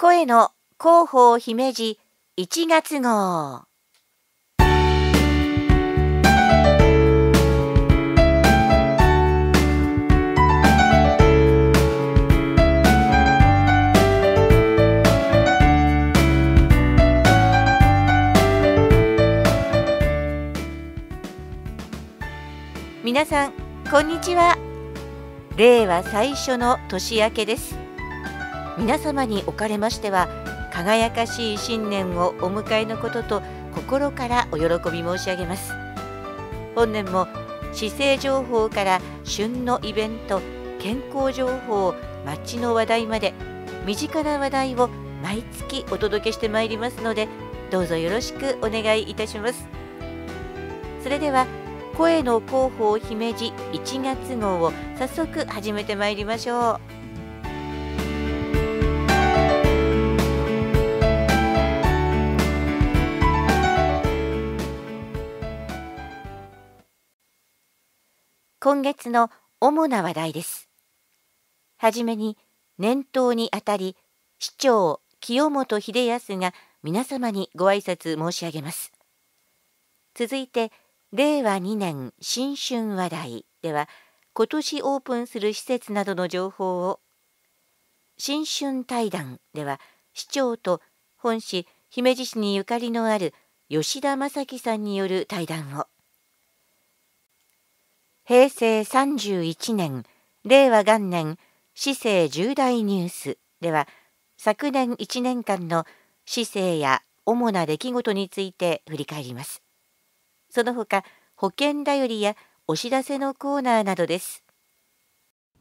声の広報姫路1月号皆さんこんにちは令和最初の年明けです皆様におかれましては輝かしい新年をお迎えのことと心からお喜び申し上げます本年も姿勢情報から旬のイベント健康情報街の話題まで身近な話題を毎月お届けしてまいりますのでどうぞよろしくお願いいたしますそれでは声の広報姫路1月号を早速始めてまいりましょう今月の主な話題です。はじめに年頭にあたり市長清本秀康が皆様にご挨拶申し上げます。続いて令和2年新春話題では今年オープンする施設などの情報を新春対談では市長と本市姫路市にゆかりのある吉田正樹さんによる対談を平成31年、令和元年、市政重大ニュースでは、昨年1年間の市政や主な出来事について振り返ります。その他、保険だよりやお知らせのコーナーなどです。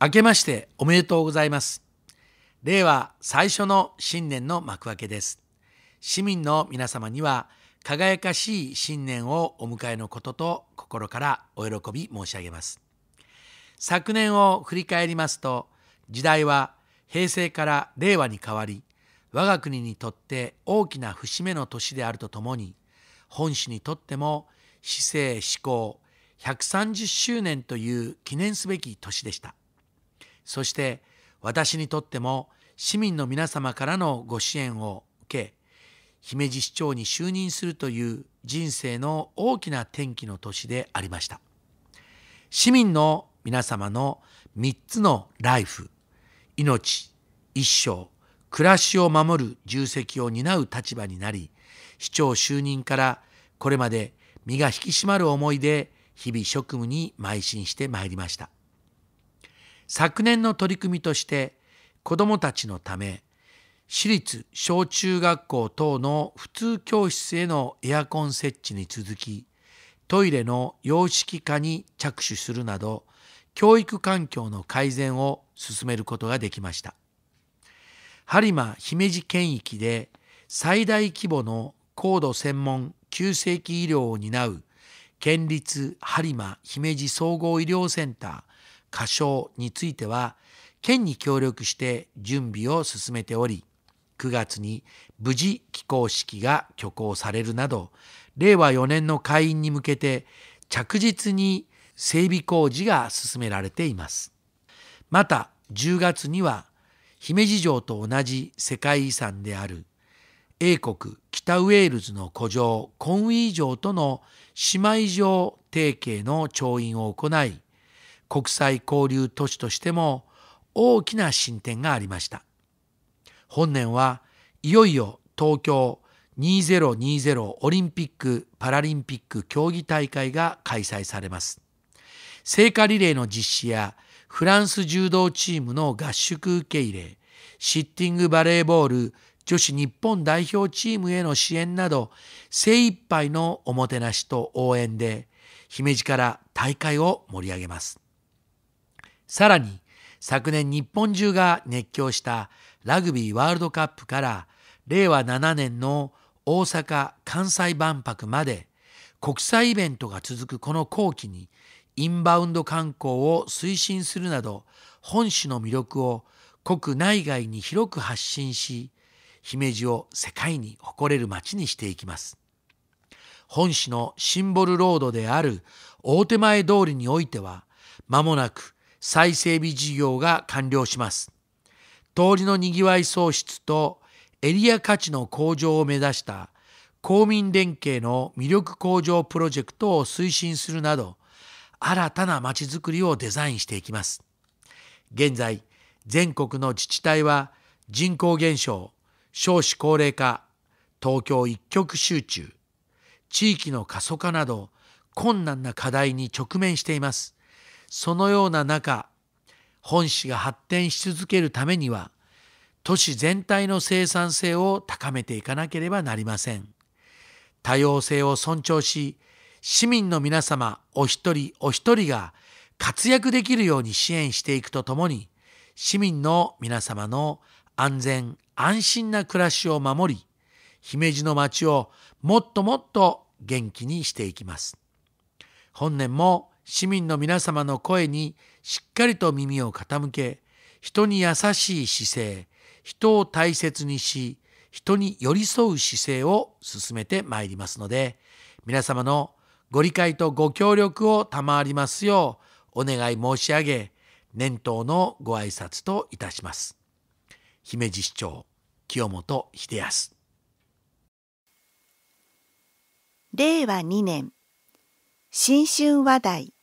明けましておめでとうございます。令和最初の新年の幕開けです。市民の皆様には輝かしい新年をお迎えのことと心からお喜び申し上げます昨年を振り返りますと時代は平成から令和に変わり我が国にとって大きな節目の年であるとともに本市にとっても市政施行130周年という記念すべき年でしたそして私にとっても市民の皆様からのご支援を姫路市長に就任するという人生の大きな転機の年でありました市民の皆様の3つのライフ命一生暮らしを守る重責を担う立場になり市長就任からこれまで身が引き締まる思いで日々職務に邁進してまいりました昨年の取り組みとして子どもたちのため私立小中学校等の普通教室へのエアコン設置に続きトイレの洋式化に着手するなど教育環境の改善を進めることができました播磨姫路県域で最大規模の高度専門急性期医療を担う県立播磨姫路総合医療センター仮称については県に協力して準備を進めており9月に無事起工式が挙行されるなど令和4年の会員に向けて着実に整備工事が進められています。また10月には姫路城と同じ世界遺産である英国北ウェールズの古城コンウィー城との姉妹城提携の調印を行い国際交流都市としても大きな進展がありました。本年はいよいよ東京2020オリンピック・パラリンピック競技大会が開催されます。聖火リレーの実施やフランス柔道チームの合宿受け入れ、シッティングバレーボール女子日本代表チームへの支援など精一杯のおもてなしと応援で姫路から大会を盛り上げます。さらに昨年日本中が熱狂したラグビーワールドカップから令和7年の大阪・関西万博まで国際イベントが続くこの後期にインバウンド観光を推進するなど本市の魅力を国内外に広く発信し姫路を世界に誇れる街にしていきます本市のシンボルロードである大手前通りにおいては間もなく再整備事業が完了します通りのにぎわい創出とエリア価値の向上を目指した公民連携の魅力向上プロジェクトを推進するなど新たなまちづくりをデザインしていきます現在全国の自治体は人口減少少子高齢化東京一極集中地域の過疎化など困難な課題に直面していますそのような中本市が発展し続けるためには都市全体の生産性を高めていかなければなりません。多様性を尊重し市民の皆様お一人お一人が活躍できるように支援していくとともに市民の皆様の安全安心な暮らしを守り姫路の町をもっともっと元気にしていきます。本年も市民の皆様の声にしっかりと耳を傾け人に優しい姿勢人を大切にし人に寄り添う姿勢を進めてまいりますので皆様のご理解とご協力を賜りますようお願い申し上げ年頭のご挨拶といたします。姫路市長清本秀康令和2年新春話題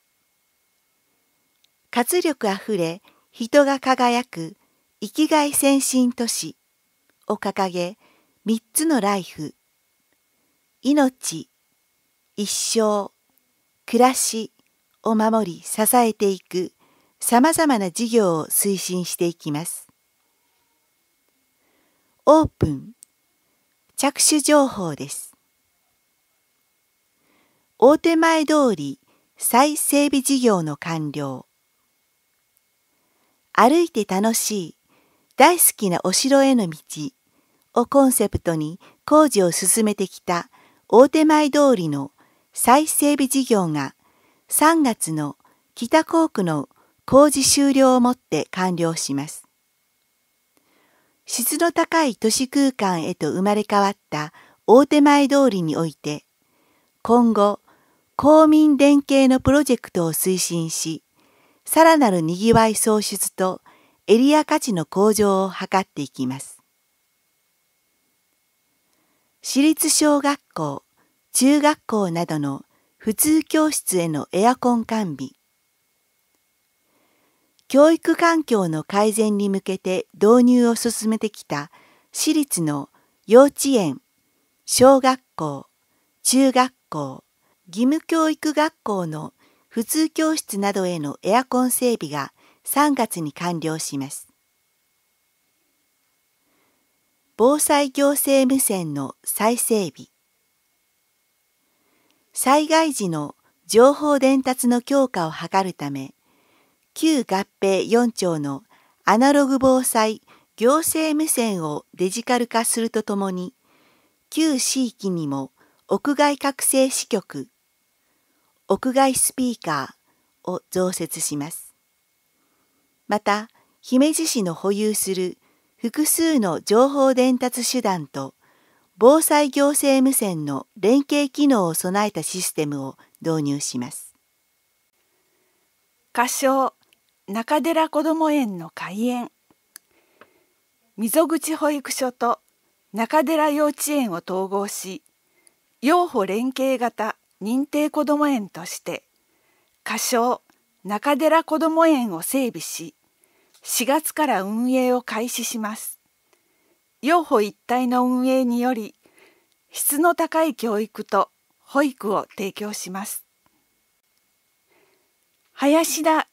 活力あふれ人が輝く生きがい先進都市を掲げ三つのライフ命一生暮らしを守り支えていくさまざまな事業を推進していきます。オープン着手情報です。大手前通り再整備事業の完了歩いて楽しい大好きなお城への道をコンセプトに工事を進めてきた大手前通りの再整備事業が3月の北校区の工事終了をもって完了します。質の高い都市空間へと生まれ変わった大手前通りにおいて、今後、公民連携のプロジェクトを推進し、さらなるにぎわい創出とエリア価値の向上を図っていきます。私立小学校、中学校などの普通教室へのエアコン完備。教育環境の改善に向けて導入を進めてきた私立の幼稚園、小学校、中学校、義務教育学校の普通教室などへのエアコン整備が3月に完了します。防災行政無線の再整備災害時の情報伝達の強化を図るため旧合併4庁のアナログ防災行政無線をデジタル化するとともに旧地域にも屋外覚醒支局屋外スピーカーを増設します。また、姫路市の保有する複数の情報伝達手段と防災行政無線の連携機能を備えたシステムを導入します。歌唱中寺こども園の開園溝口保育所と中寺幼稚園を統合し養護連携型認定こども園として仮称中寺こども園を整備し4月から運営を開始します養保一体の運営により質の高い教育と保育を提供します林田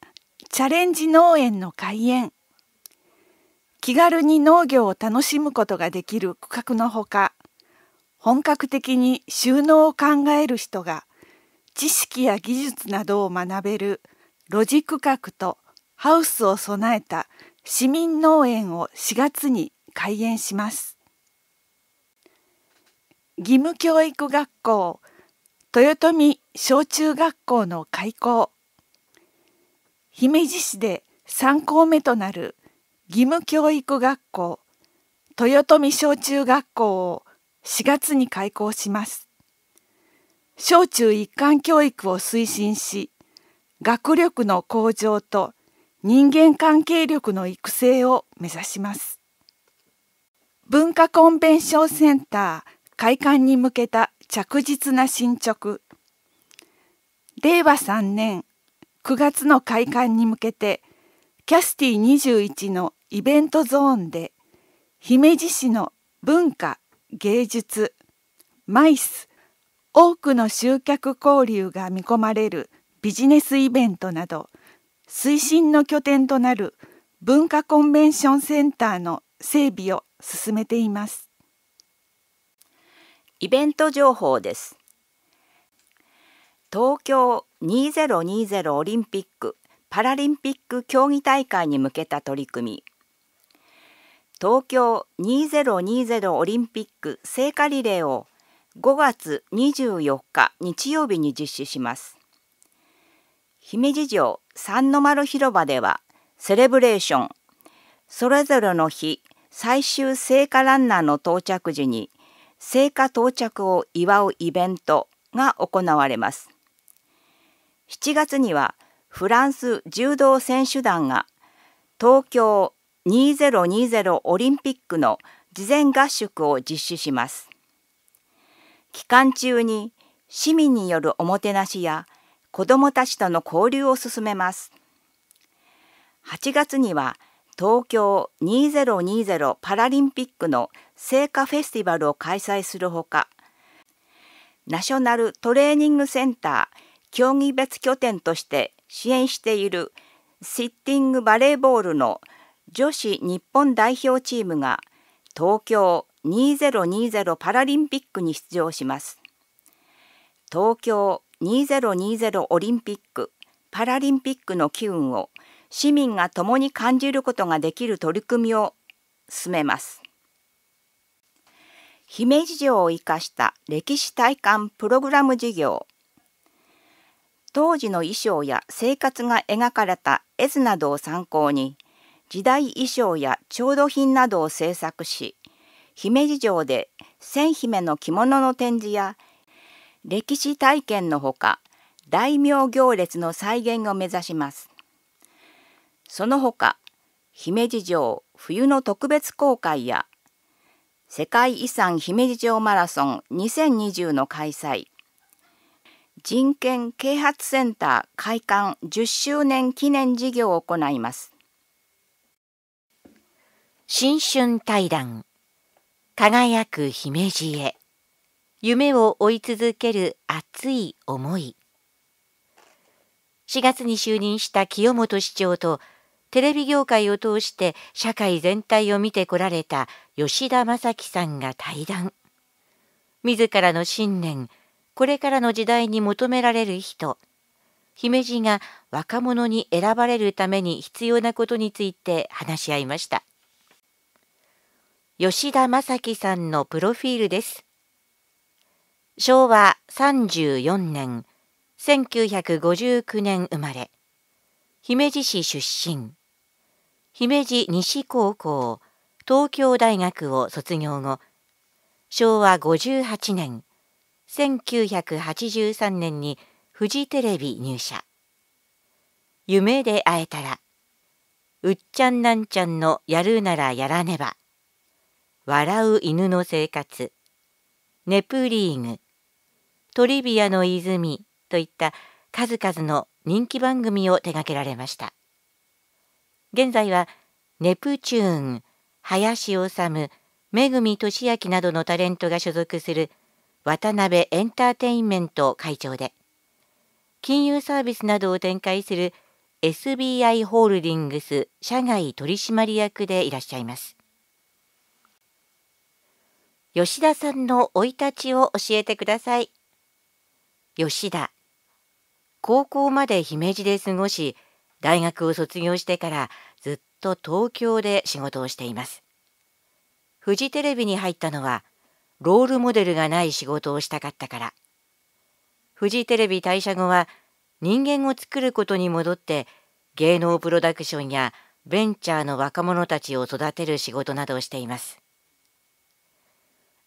チャレンジ農園の開園気軽に農業を楽しむことができる区画のほか本格的に収納を考える人が知識や技術などを学べるロジック学とハウスを備えた市民農園を4月に開園します義務教育学校豊臣小中学校の開校姫路市で3校目となる義務教育学校豊臣小中学校を4月に開校します。小中一貫教育を推進し、学力の向上と人間関係力の育成を目指します。文化コンベンションセンター開館に向けた着実な進捗。令和3年9月の開館に向けて、キャスティ21のイベントゾーンで、姫路市の文化芸術マイス多くの集客交流が見込まれるビジネスイベントなど推進の拠点となる文化コンベンションセンターの整備を進めていますイベント情報です東京2020オリンピック・パラリンピック競技大会に向けた取り組み東京2020オリンピック聖火リレーを5月24日日曜日に実施します。姫路城三の丸広場ではセレブレーションそれぞれの日最終聖火ランナーの到着時に聖火到着を祝うイベントが行われます7月にはフランス柔道選手団が東京2020オリンピックの事前合宿を実施します期間中に市民によるおもてなしや子どもたちとの交流を進めます8月には東京2020パラリンピックの聖火フェスティバルを開催するほかナショナルトレーニングセンター競技別拠点として支援しているシッティングバレーボールの女子日本代表チームが東京2020パラリンピックに出場します。東京2020オリンピック・パラリンピックの機運を市民が共に感じることができる取り組みを進めます。姫路城を生かした歴史体感プログラム事業当時の衣装や生活が描かれた絵図などを参考に時代衣装や調度品などを制作し姫路城で千姫の着物の展示や歴史体験のほか大名行列の再現を目指しますその他姫路城冬の特別公開や世界遺産姫路城マラソン2020の開催人権啓発センター開館10周年記念事業を行います新春対談輝く姫路へ夢を追い続ける熱い思い4月に就任した清本市長とテレビ業界を通して社会全体を見てこられた吉田正樹さんが対談自らの信念これからの時代に求められる人姫路が若者に選ばれるために必要なことについて話し合いました吉田正樹さんのプロフィールです。昭和34年、1959年生まれ、姫路市出身、姫路西高校、東京大学を卒業後、昭和58年、1983年にフジテレビ入社。夢で会えたら、うっちゃんなんちゃんのやるならやらねば。笑う犬の生活ネプリーグトリビアの泉といった数々の人気番組を手掛けられました現在はネプチューン林修めぐし俊明などのタレントが所属する渡辺エンターテインメント会長で金融サービスなどを展開する SBI ホールディングス社外取締役でいらっしゃいます吉田さんの生い立ちを教えてください。吉田。高校まで姫路で過ごし、大学を卒業してからずっと東京で仕事をしています。フジテレビに入ったのは、ロールモデルがない仕事をしたかったから。フジテレビ退社後は、人間を作ることに戻って、芸能プロダクションやベンチャーの若者たちを育てる仕事などをしています。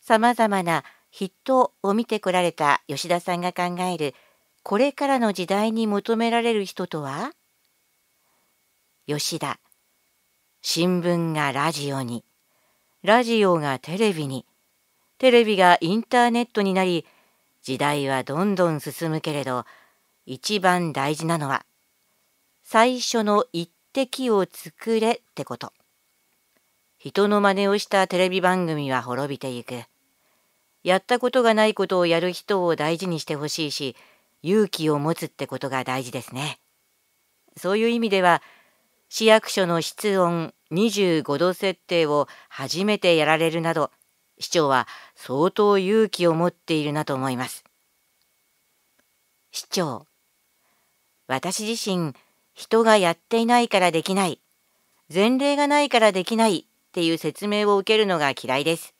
さまざまな人を見てこられた吉田さんが考えるこれからの時代に求められる人とは吉田新聞がラジオにラジオがテレビにテレビがインターネットになり時代はどんどん進むけれど一番大事なのは最初の一滴を作れってこと人の真似をしたテレビ番組は滅びていくやったことがないことをやる人を大事にしてほしいし勇気を持つってことが大事ですね。そういう意味では市役所の室温25度設定を初めてやられるなど市長は相当勇気を持っているなと思います。市長私自身人がやっていないからできない前例がないからできないっていう説明を受けるのが嫌いです。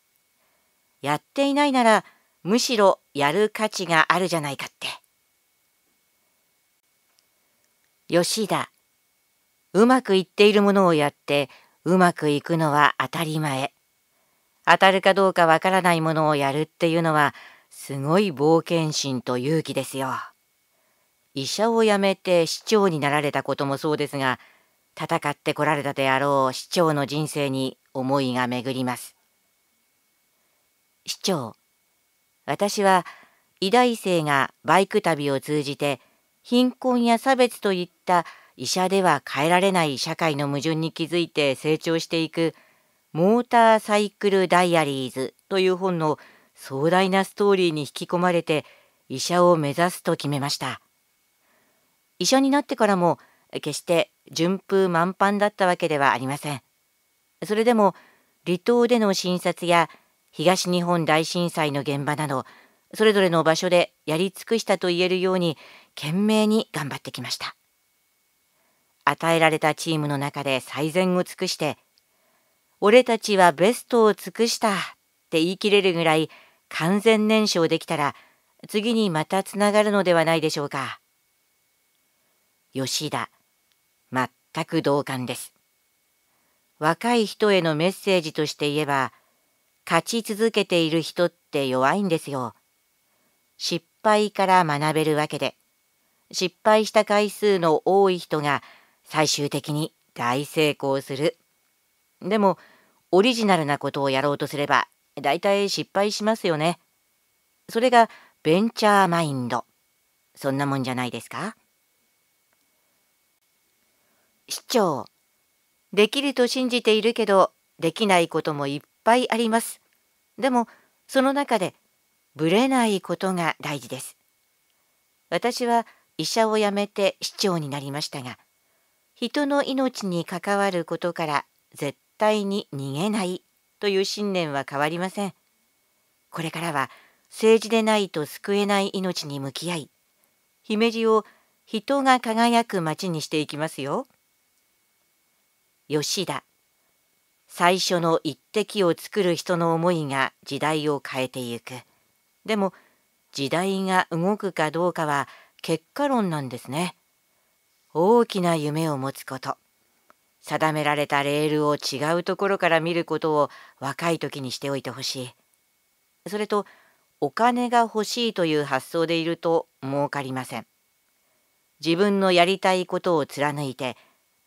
やっていないならむしろやる価値があるじゃないかって。吉田、うまくいっているものをやってうまくいくのは当たり前。当たるかどうかわからないものをやるっていうのはすごい冒険心と勇気ですよ。医者を辞めて市長になられたこともそうですが、戦ってこられたであろう市長の人生に思いが巡ります。市長私は医大生がバイク旅を通じて貧困や差別といった医者では変えられない社会の矛盾に気づいて成長していく「モーターサイクル・ダイアリーズ」という本の壮大なストーリーに引き込まれて医者を目指すと決めました医者になってからも決して順風満帆だったわけではありませんそれでも離島での診察や東日本大震災の現場などそれぞれの場所でやり尽くしたと言えるように懸命に頑張ってきました与えられたチームの中で最善を尽くして「俺たちはベストを尽くした」って言い切れるぐらい完全燃焼できたら次にまたつながるのではないでしょうか吉田全く同感です若い人へのメッセージとして言えば「勝ち続けている人って弱いんですよ。失敗から学べるわけで、失敗した回数の多い人が最終的に大成功する。でも、オリジナルなことをやろうとすれば、大体失敗しますよね。それがベンチャーマインド。そんなもんじゃないですか市長、できると信じているけど、できないこともいっぱいあります。でもその中でぶれないことが大事です。私は医者を辞めて市長になりましたが人の命に関わることから絶対に逃げないという信念は変わりません。これからは政治でないと救えない命に向き合い姫路を人が輝く町にしていきますよ。吉田最初の一滴を作る人の思いが時代を変えてゆくでも時代が動くかどうかは結果論なんですね大きな夢を持つこと定められたレールを違うところから見ることを若い時にしておいてほしいそれとお金が欲しいという発想でいると儲かりません自分のやりたいことを貫いて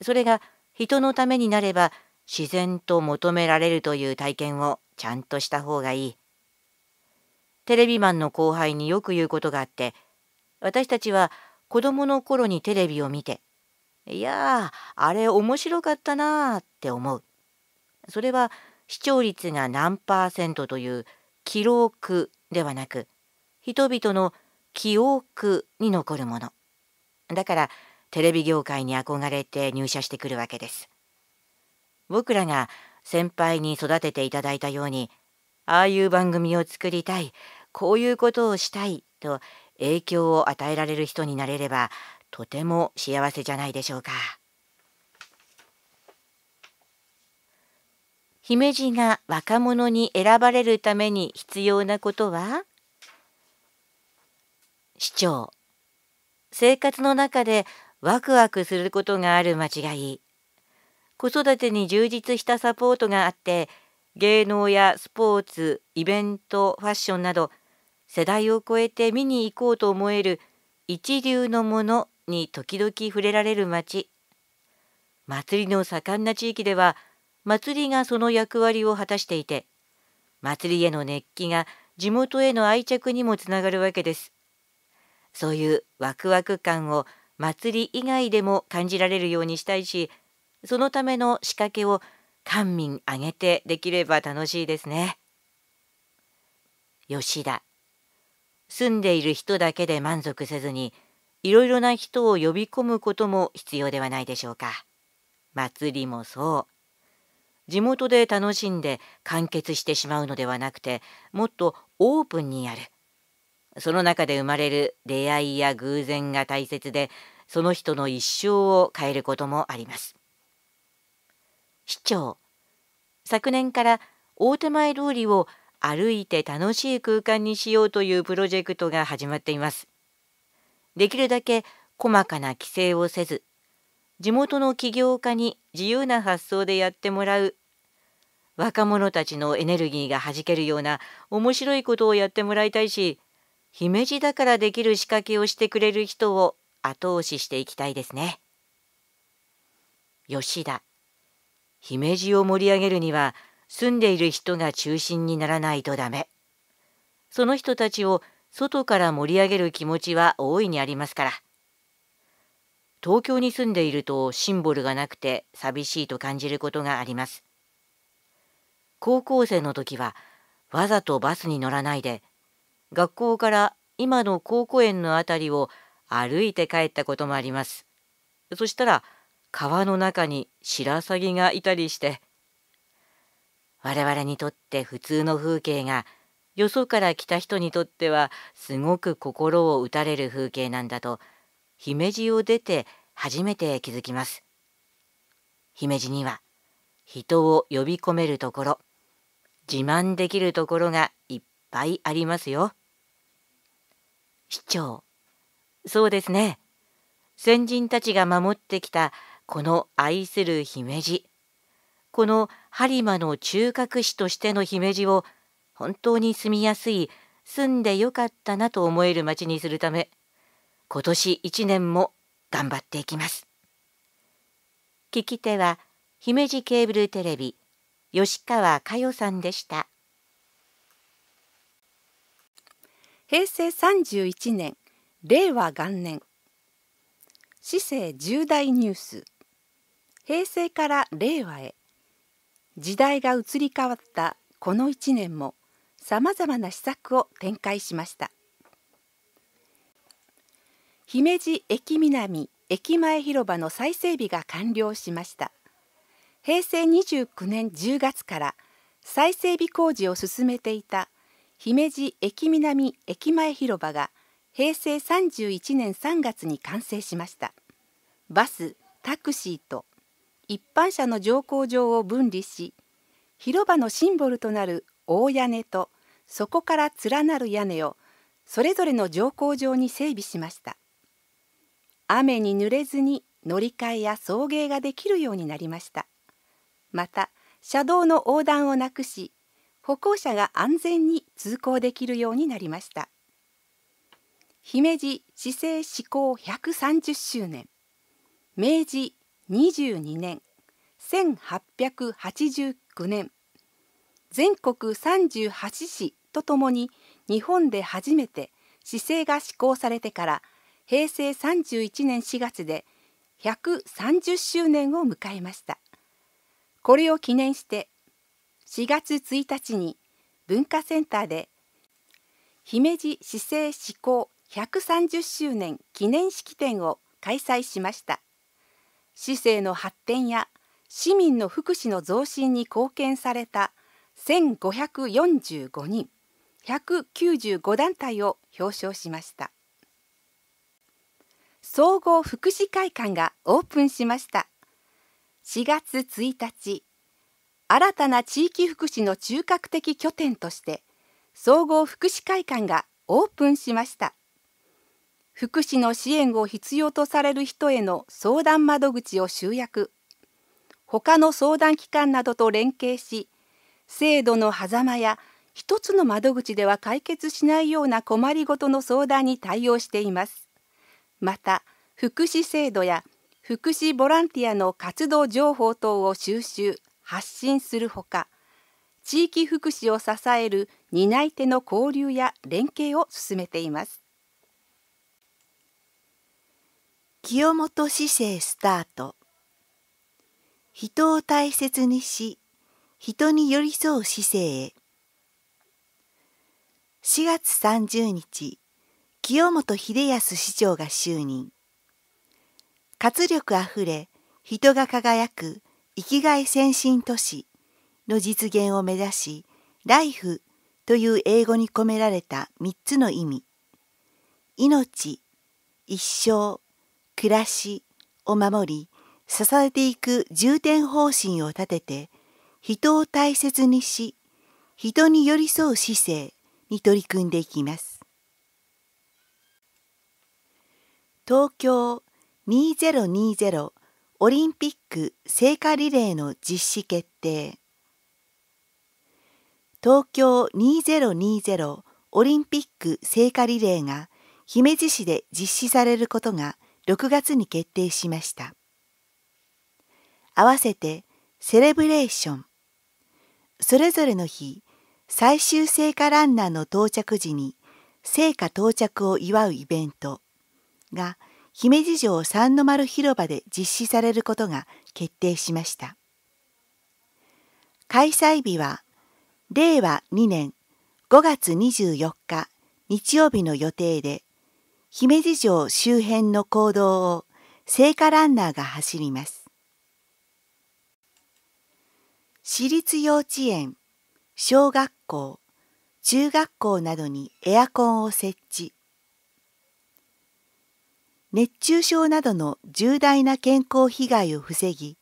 それが人のためになれば自然と求められるという体験をちゃんとした方がいい。テレビマンの後輩によく言うことがあって、私たちは子供の頃にテレビを見て、いやあれ面白かったなあって思う。それは視聴率が何パーセントという記録ではなく、人々の記憶に残るもの。だからテレビ業界に憧れて入社してくるわけです。僕らが先輩に育てていただいたようにああいう番組を作りたいこういうことをしたいと影響を与えられる人になれればとても幸せじゃないでしょうか姫路が若者に選ばれるために必要なことは市長生活の中でワクワクすることがある間違い子育てに充実したサポートがあって芸能やスポーツイベントファッションなど世代を超えて見に行こうと思える一流のものに時々触れられる町祭りの盛んな地域では祭りがその役割を果たしていて祭りへの熱気が地元への愛着にもつながるわけですそういうワクワク感を祭り以外でも感じられるようにしたいしそのための仕掛けを官民挙げてできれば楽しいですね。吉田住んでいる人だけで満足せずにいろいろな人を呼び込むことも必要ではないでしょうか。祭りもそう。地元で楽しんで完結してしまうのではなくてもっとオープンにやる。その中で生まれる出会いや偶然が大切でその人の一生を変えることもあります。市長昨年から大手前通りを歩いて楽しい空間にしようというプロジェクトが始まっていますできるだけ細かな規制をせず地元の起業家に自由な発想でやってもらう若者たちのエネルギーがはじけるような面白いことをやってもらいたいし姫路だからできる仕掛けをしてくれる人を後押ししていきたいですね。吉田姫路を盛り上げるには住んでいる人が中心にならないとダメその人たちを外から盛り上げる気持ちは大いにありますから東京に住んでいるとシンボルがなくて寂しいと感じることがあります高校生の時はわざとバスに乗らないで学校から今の高校園のあたりを歩いて帰ったこともありますそしたら川の中に白鷺がいたりして我々にとって普通の風景がよそから来た人にとってはすごく心を打たれる風景なんだと姫路を出て初めて気づきます姫路には人を呼び込めるところ自慢できるところがいっぱいありますよ市長そうですね先人たちが守ってきたこの愛する姫路この播磨の中核市としての姫路を本当に住みやすい住んでよかったなと思える町にするため今年一年も頑張っていきます聞き手は姫路ケーブルテレビ吉川佳代さんでした平成31年令和元年市政重大ニュース平成から令和へ時代が移り変わったこの1年もさまざまな施策を展開しました姫路駅南駅前広場の再整備が完了しました平成29年10月から再整備工事を進めていた姫路駅南駅前広場が平成31年3月に完成しましたバスタクシーと一般車の乗降場を分離し広場のシンボルとなる大屋根とそこから連なる屋根をそれぞれの乗降場に整備しました雨に濡れずに乗り換えや送迎ができるようになりましたまた車道の横断をなくし歩行者が安全に通行できるようになりました姫路市政施行130周年明治22年1889年全国38市とともに日本で初めて市政が施行されてから平成31年4月で130周年を迎えましたこれを記念して4月1日に文化センターで姫路市政施行130周年記念式典を開催しました市政の発展や市民の福祉の増進に貢献された1545人195団体を表彰しました総合福祉会館がオープンしました4月1日新たな地域福祉の中核的拠点として総合福祉会館がオープンしました福祉の支援を必要とされる人への相談窓口を集約他の相談機関などと連携し制度の狭間や一つの窓口では解決しないような困りごとの相談に対応していますまた福祉制度や福祉ボランティアの活動情報等を収集発信するほか地域福祉を支える担い手の交流や連携を進めています清本市政スタート人を大切にし人に寄り添う市政へ4月30日清本秀康市長が就任活力あふれ人が輝く生きがい先進都市の実現を目指し「ライフ」という英語に込められた3つの意味命一生暮らしを守り支えていく重点方針を立てて人を大切にし人に寄り添う姿勢に取り組んでいきます東京2020オリンピック聖火リレーの実施決定東京2020オリンピック聖火リレーが姫路市で実施されることが6月に決定しました。合わせてセレブレーションそれぞれの日最終聖火ランナーの到着時に聖火到着を祝うイベントが姫路城三の丸広場で実施されることが決定しました開催日は令和2年5月24日日曜日の予定で姫路城周辺の行道を聖火ランナーが走ります。私立幼稚園、小学校、中学校などにエアコンを設置。熱中症などの重大な健康被害を防ぎ、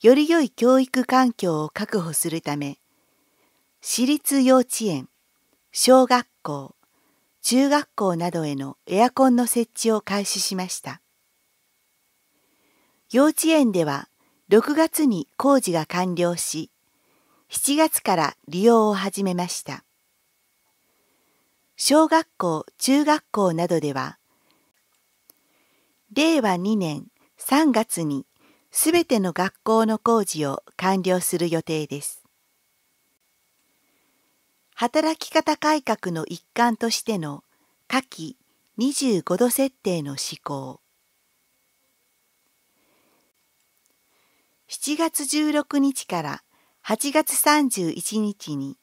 より良い教育環境を確保するため、私立幼稚園、小学校、中学校などへのエアコンの設置を開始しました。幼稚園では6月に工事が完了し、7月から利用を始めました。小学校、中学校などでは、令和2年3月にすべての学校の工事を完了する予定です。働き方改革の一環としての下記25度設定の施行7月16日から8月31日に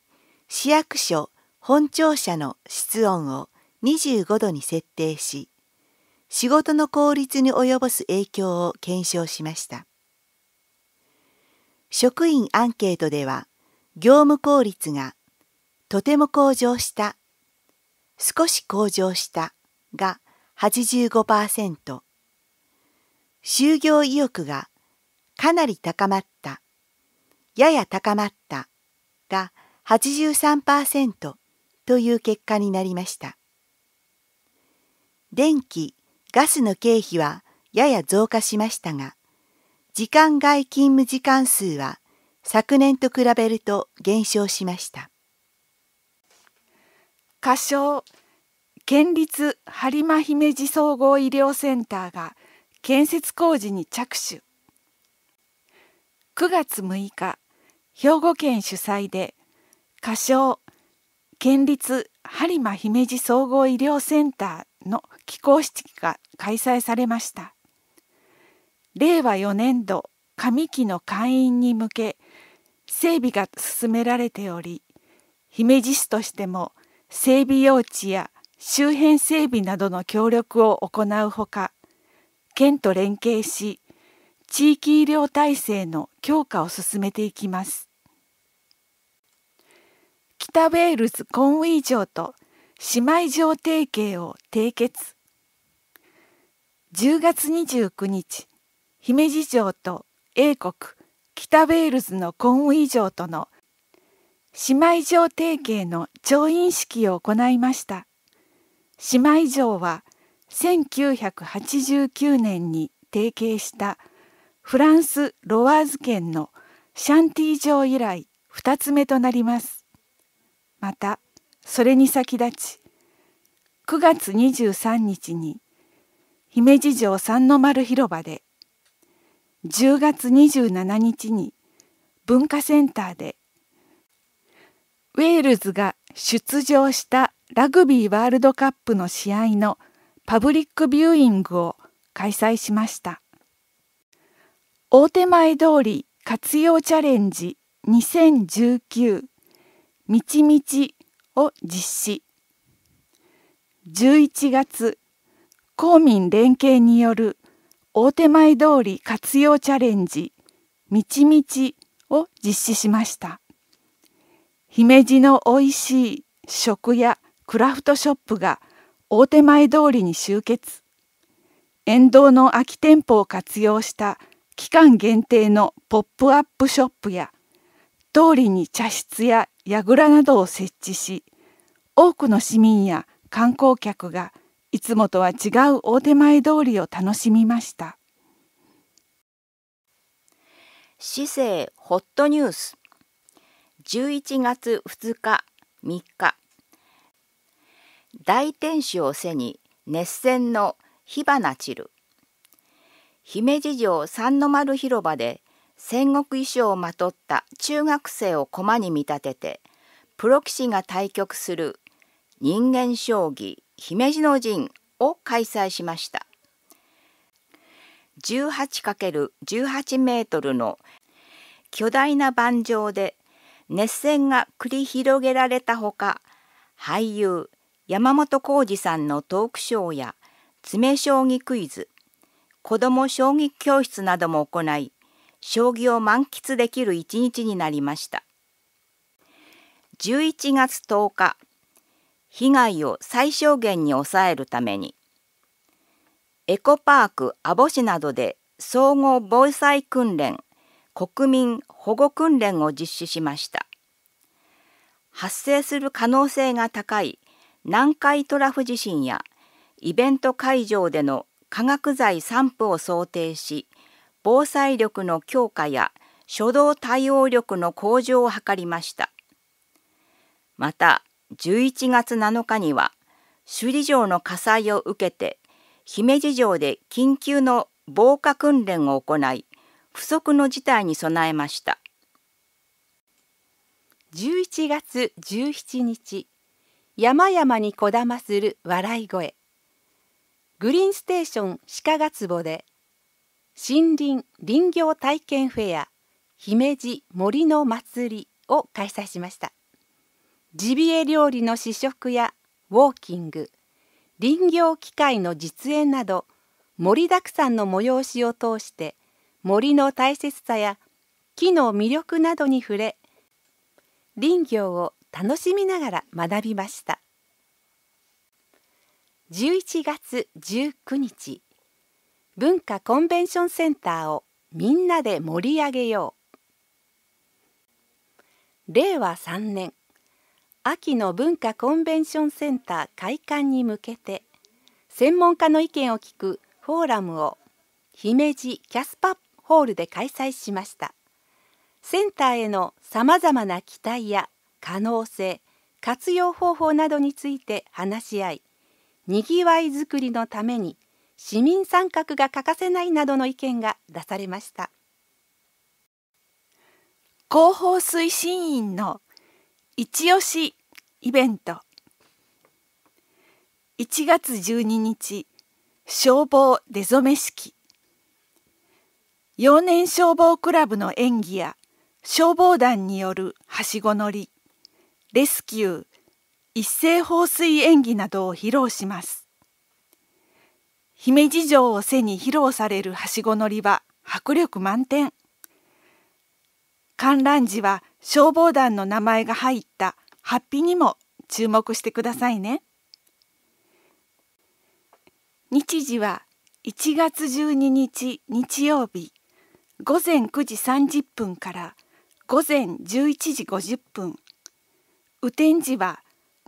市役所本庁舎の室温を25度に設定し仕事の効率に及ぼす影響を検証しました職員アンケートでは業務効率がとても向上した、少し向上したが85%、就業意欲がかなり高まった、やや高まったが83%という結果になりました。電気、ガスの経費はやや増加しましたが、時間外勤務時間数は昨年と比べると減少しました。仮称県立播磨姫路総合医療センターが建設工事に着手9月6日兵庫県主催で仮称県立播磨姫路総合医療センターの起工式が開催されました令和4年度上期の会員に向け整備が進められており姫路市としても整備用地や周辺整備などの協力を行うほか県と連携し地域医療体制の強化を進めていきます北ウェールズコンウィー城と姉妹城提携を締結10月29日姫路城と英国北ウェールズのコンウィー城との姉妹城提携の調印式を行いました姉妹城は1989年に提携したフランス・ロワーズ県のシャンティ城以来2つ目となりますまたそれに先立ち9月23日に姫路城三の丸広場で10月27日に文化センターでウェールズが出場したラグビーワールドカップの試合のパブリックビューイングを開催しました大手前通り活用チャレンジ2019みちみちを実施11月公民連携による大手前通り活用チャレンジみちみちを実施しました姫路のおいしい食やクラフトショップが大手前通りに集結沿道の空き店舗を活用した期間限定のポップアップショップや通りに茶室や櫓などを設置し多くの市民や観光客がいつもとは違う大手前通りを楽しみました市政ホットニュース11月2日3日大天守を背に熱戦の火花散る姫路城三の丸広場で戦国衣装をまとった中学生を駒に見立ててプロ棋士が対局する人間将棋姫路の陣を開催しました 18×18 メートルの巨大な盤上で熱戦が繰り広げられたほか俳優山本浩二さんのトークショーや詰将棋クイズ子ども将棋教室なども行い将棋を満喫できる一日になりました11月10日被害を最小限に抑えるためにエコパーク網干などで総合防災訓練国民保護訓練を実施しました。発生する可能性が高い南海トラフ地震やイベント会場での化学剤散布を想定し防災力の強化や初動対応力の向上を図りましたまた11月7日には首里城の火災を受けて姫路城で緊急の防火訓練を行い不測の事態に備えました11月17日山々にこだまする笑い声グリーンステーション鹿ヶ坪で森林林業体験フェア姫路森の祭りを開催しましたジビエ料理の試食やウォーキング林業機械の実演など盛りだくさんの催しを通して森の大切さや木の魅力などに触れ林業を楽しみながら学びました11月19日文化コンベンションセンターをみんなで盛り上げよう令和3年秋の文化コンベンションセンター開館に向けて専門家の意見を聞くフォーラムを姫路キャスパッホールで開催しましたセンターへのさまざまな期待や可能性活用方法などについて話し合いにぎわいづくりのために市民参画が欠かせないなどの意見が出されました広報推進員の一押しイベント1月12日消防出初め式幼年消防クラブの演技や消防団によるはしご乗りレスキュー一斉放水演技などを披露します姫路城を背に披露されるはしご乗りは迫力満点観覧時は消防団の名前が入ったハッピにも注目してくださいね日時は1月12日日曜日午前9時30分から午前11時50分雨天時は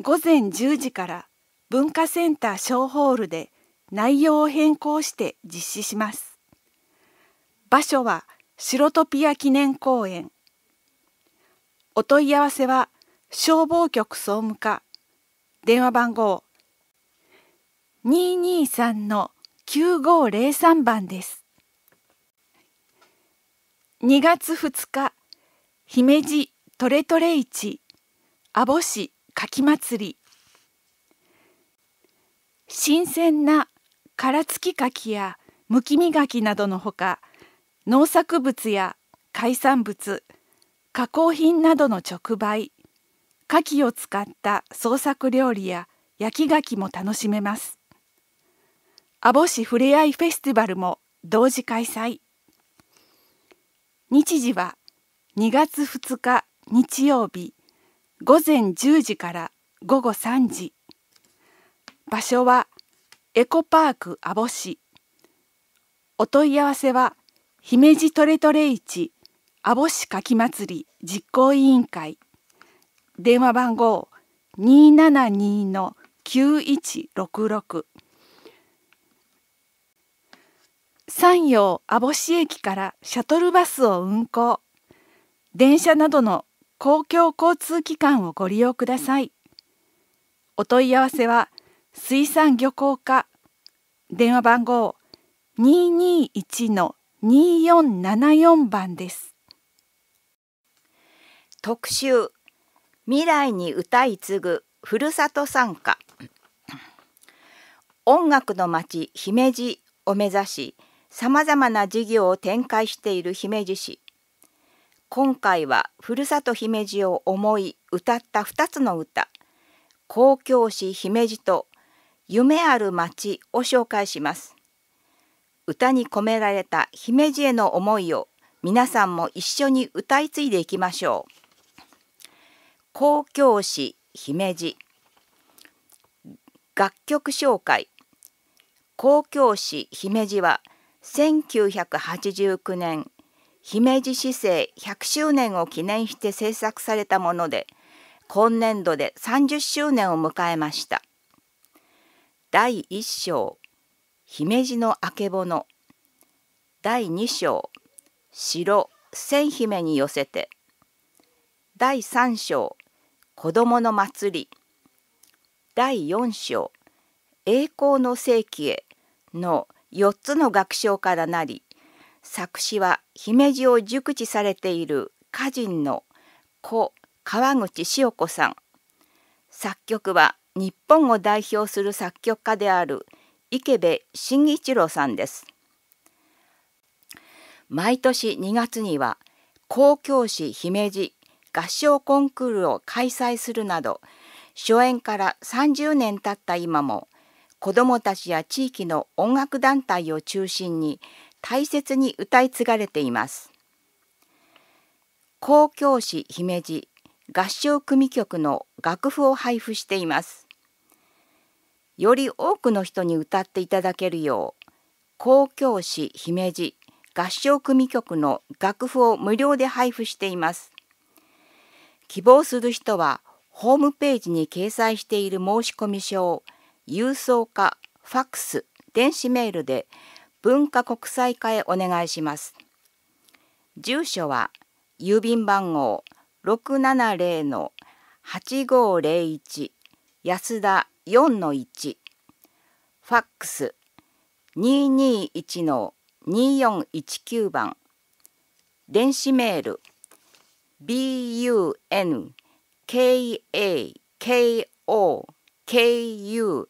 午前10時から文化センター小ホールで内容を変更して実施します場所は白トピア記念公園お問い合わせは消防局総務課電話番号223-9503番です2月2日姫路トレトレ市網干市柿祭り新鮮な殻付き柿やむきみ柿などのほか農作物や海産物加工品などの直売牡蠣を使った創作料理や焼き牡蠣も楽しめます網干市ふれあいフェスティバルも同時開催日時は2月2日日曜日午前10時から午後3時場所はエコパーク網干お問い合わせは姫路トレトレ市網干かきつり実行委員会電話番号272 9166山陽網干駅からシャトルバスを運行電車などの公共交通機関をご利用くださいお問い合わせは水産漁港課電話番号221-2474番です特集未来に歌い継ぐふるさと参加音楽の街姫路を目指しさまざまな事業を展開している姫路市今回はふるさと姫路を思い歌った2つの歌「公共詩姫路」と「夢ある町」を紹介します歌に込められた姫路への思いを皆さんも一緒に歌い継いでいきましょう公共詩姫路楽曲紹介公共詩姫路は「1989年姫路市政100周年を記念して制作されたもので今年度で30周年を迎えました第1章姫路のあけぼの第2章城千姫に寄せて第3章子どもの祭り第4章栄光の世紀への「4つの学章からなり作詞は姫路を熟知されている歌人の子川口潮子さん作曲は日本を代表する作曲家である池部慎一郎さんです毎年2月には公共市姫路合唱コンクールを開催するなど初演から30年経った今も子どもたちや地域の音楽団体を中心に大切に歌い継がれています。公共市姫路合唱組曲の楽譜を配布しています。より多くの人に歌っていただけるよう公共市姫路合唱組曲の楽譜を無料で配布しています。希望する人はホームページに掲載している申込書を郵送かファックス電子メールで文化国際課へお願いします住所は郵便番号670-8501安田4-1ファックス221-2419番電子メール b u n k a k o k u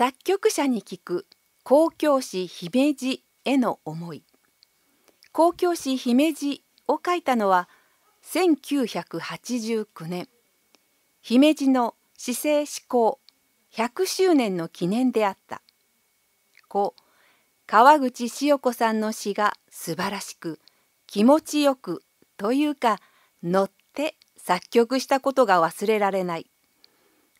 作曲者に聞く公共詩姫路への思い公共詩姫路を書いたのは1989年姫路の市政施行100周年の記念であった子川口潮子さんの詩が素晴らしく気持ちよくというか乗って作曲したことが忘れられない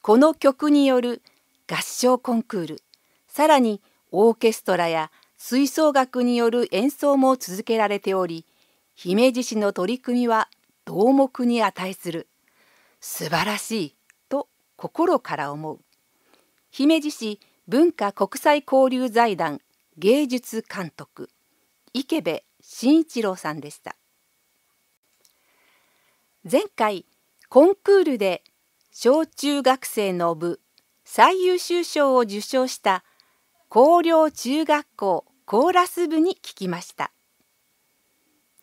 この曲による「合唱コンクールさらにオーケストラや吹奏楽による演奏も続けられており姫路市の取り組みは同目に値する素晴らしいと心から思う姫路市文化国際交流財団芸術監督池部慎一郎さんでした前回コンクールで小中学生の部最優秀賞を受賞した高陵中学校コーラス部に聞きました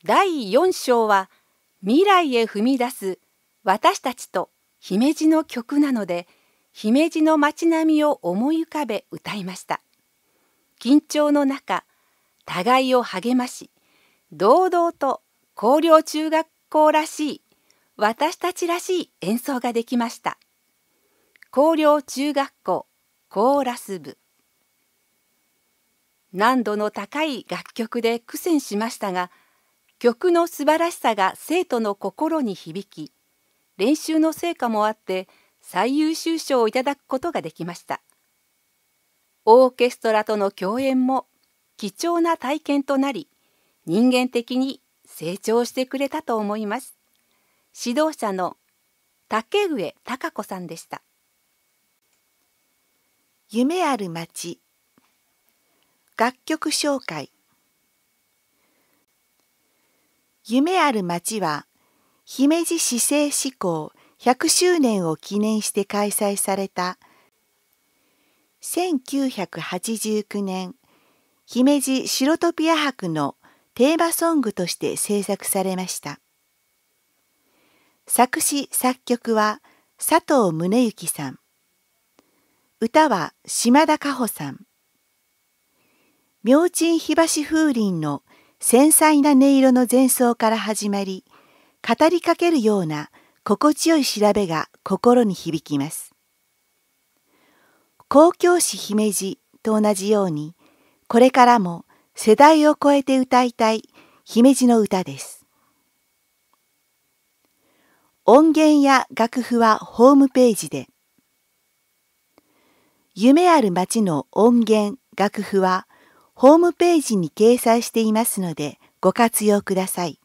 第4章は未来へ踏み出す私たちと姫路の曲なので姫路の街並みを思い浮かべ歌いました緊張の中互いを励まし堂々と高陵中学校らしい私たちらしい演奏ができました高陵中学校コーラス部難度の高い楽曲で苦戦しましたが曲の素晴らしさが生徒の心に響き練習の成果もあって最優秀賞をいただくことができましたオーケストラとの共演も貴重な体験となり人間的に成長してくれたと思います指導者の竹上孝子さんでした夢ある街楽曲紹介夢ある街は姫路市政志向100周年を記念して開催された1989年姫路白トピア博のテーマソングとして制作されました作詞作曲は佐藤宗幸さん歌は島田加穂さん。明珍東橋風鈴の繊細な音色の前奏から始まり、語りかけるような心地よい調べが心に響きます。公共詩姫路と同じように、これからも世代を超えて歌いたい姫路の歌です。音源や楽譜はホームページで、夢ある街の音源、楽譜はホームページに掲載していますのでご活用ください。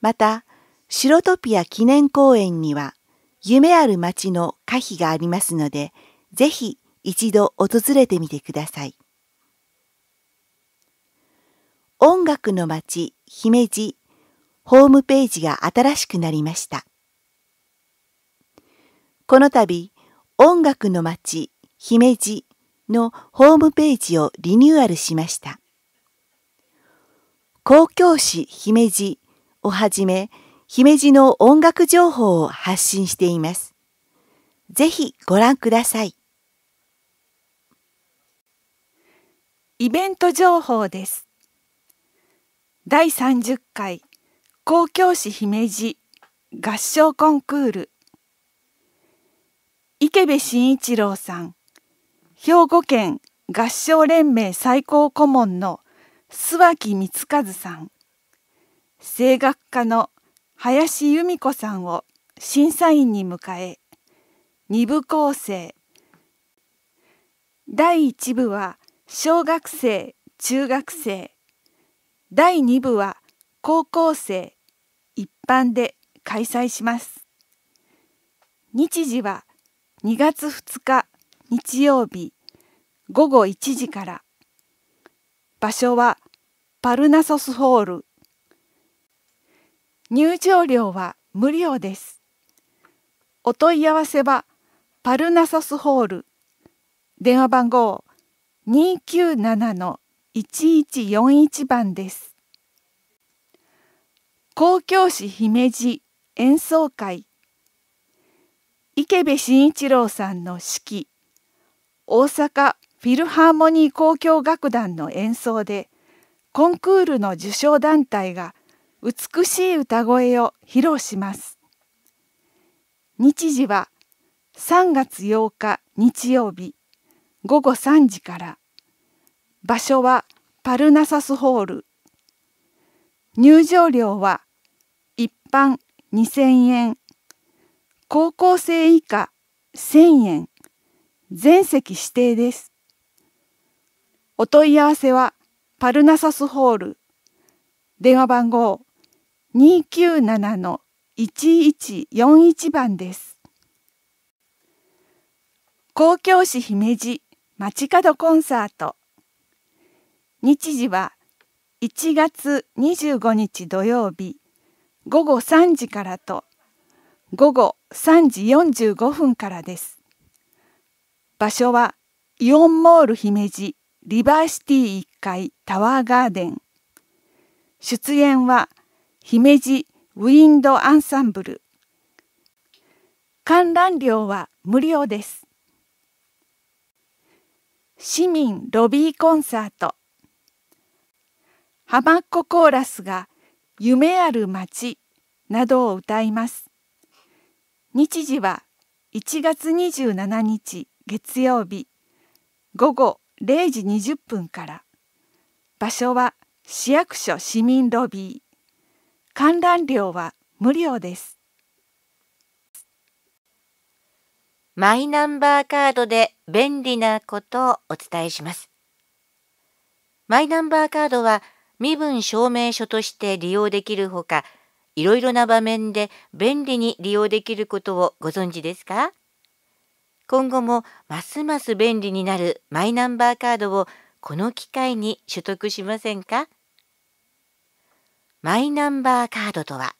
また、白トピア記念公園には夢ある街の歌碑がありますので、ぜひ一度訪れてみてください。音楽の街姫路ホームページが新しくなりました。この度、音楽の街姫路のホームページをリニューアルしました。公共誌姫路をはじめ、姫路の音楽情報を発信しています。ぜひご覧ください。イベント情報です。第30回公共誌姫路合唱コンクール池部慎一郎さん兵庫県合唱連盟最高顧問の諏訪木光和さん声楽家の林由美子さんを審査員に迎え二部構成第1部は小学生中学生第2部は高校生一般で開催します日時は2月2日日曜日午後1時から場所はパルナソスホール入場料は無料ですお問い合わせはパルナソスホール電話番号297-1141番です公共誌姫路演奏会池部慎一郎さんの指揮大阪フィルハーモニー交響楽団の演奏でコンクールの受賞団体が美しい歌声を披露します日時は3月8日日曜日午後3時から場所はパルナサスホール入場料は一般2000円高校生以下1000円全席指定です。お問い合わせはパルナサスホール電話番号297-1141番です。公共市姫路街角コンサート日時は1月25日土曜日午後3時からと午後3時45分からです。場所はイオンモール姫路リバーシティ1階タワーガーデン。出演は姫路ウィンドアンサンブル。観覧料は無料です。市民ロビーコンサート。浜っ子コーラスが夢ある街などを歌います。日時は1月27日月曜日午後0時20分から場所は市役所市民ロビー観覧料は無料ですマイナンバーカードで便利なことをお伝えしますマイナンバーカードは身分証明書として利用できるほかいろいろな場面で便利に利用できることをご存知ですか今後もますます便利になるマイナンバーカードをこの機会に取得しませんかマイナンバーカードとは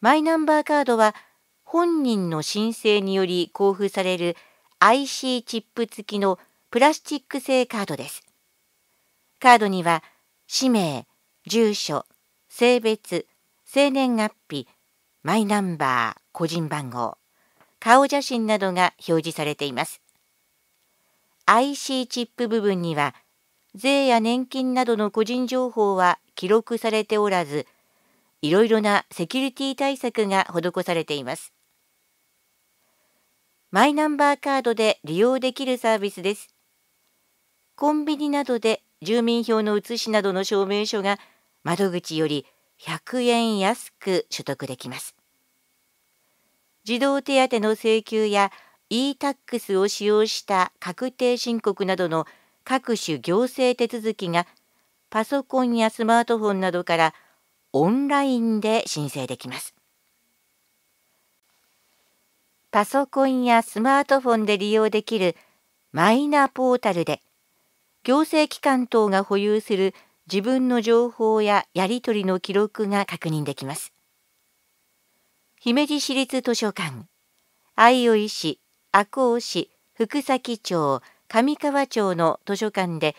マイナンバーカードは本人の申請により交付される IC チップ付きのプラスチック製カードです。カードには氏名、住所、性別、生年月日、マイナンバー、個人番号、顔写真などが表示されています。IC チップ部分には、税や年金などの個人情報は記録されておらず、いろいろなセキュリティ対策が施されています。マイナンバーカードで利用できるサービスです。コンビニなどで住民票の写しなどの証明書が窓口より100円安く取得できます。児童手当の請求や e-tax を使用した確定申告などの各種行政手続きがパソコンやスマートフォンなどからオンラインで申請できます。パソコンやスマートフォンで利用できるマイナポータルで行政機関等が保有する自分の情報ややり取りの記録が確認できます。姫路市立図書館、相生市、赤穂市、福崎町、上川町の図書館で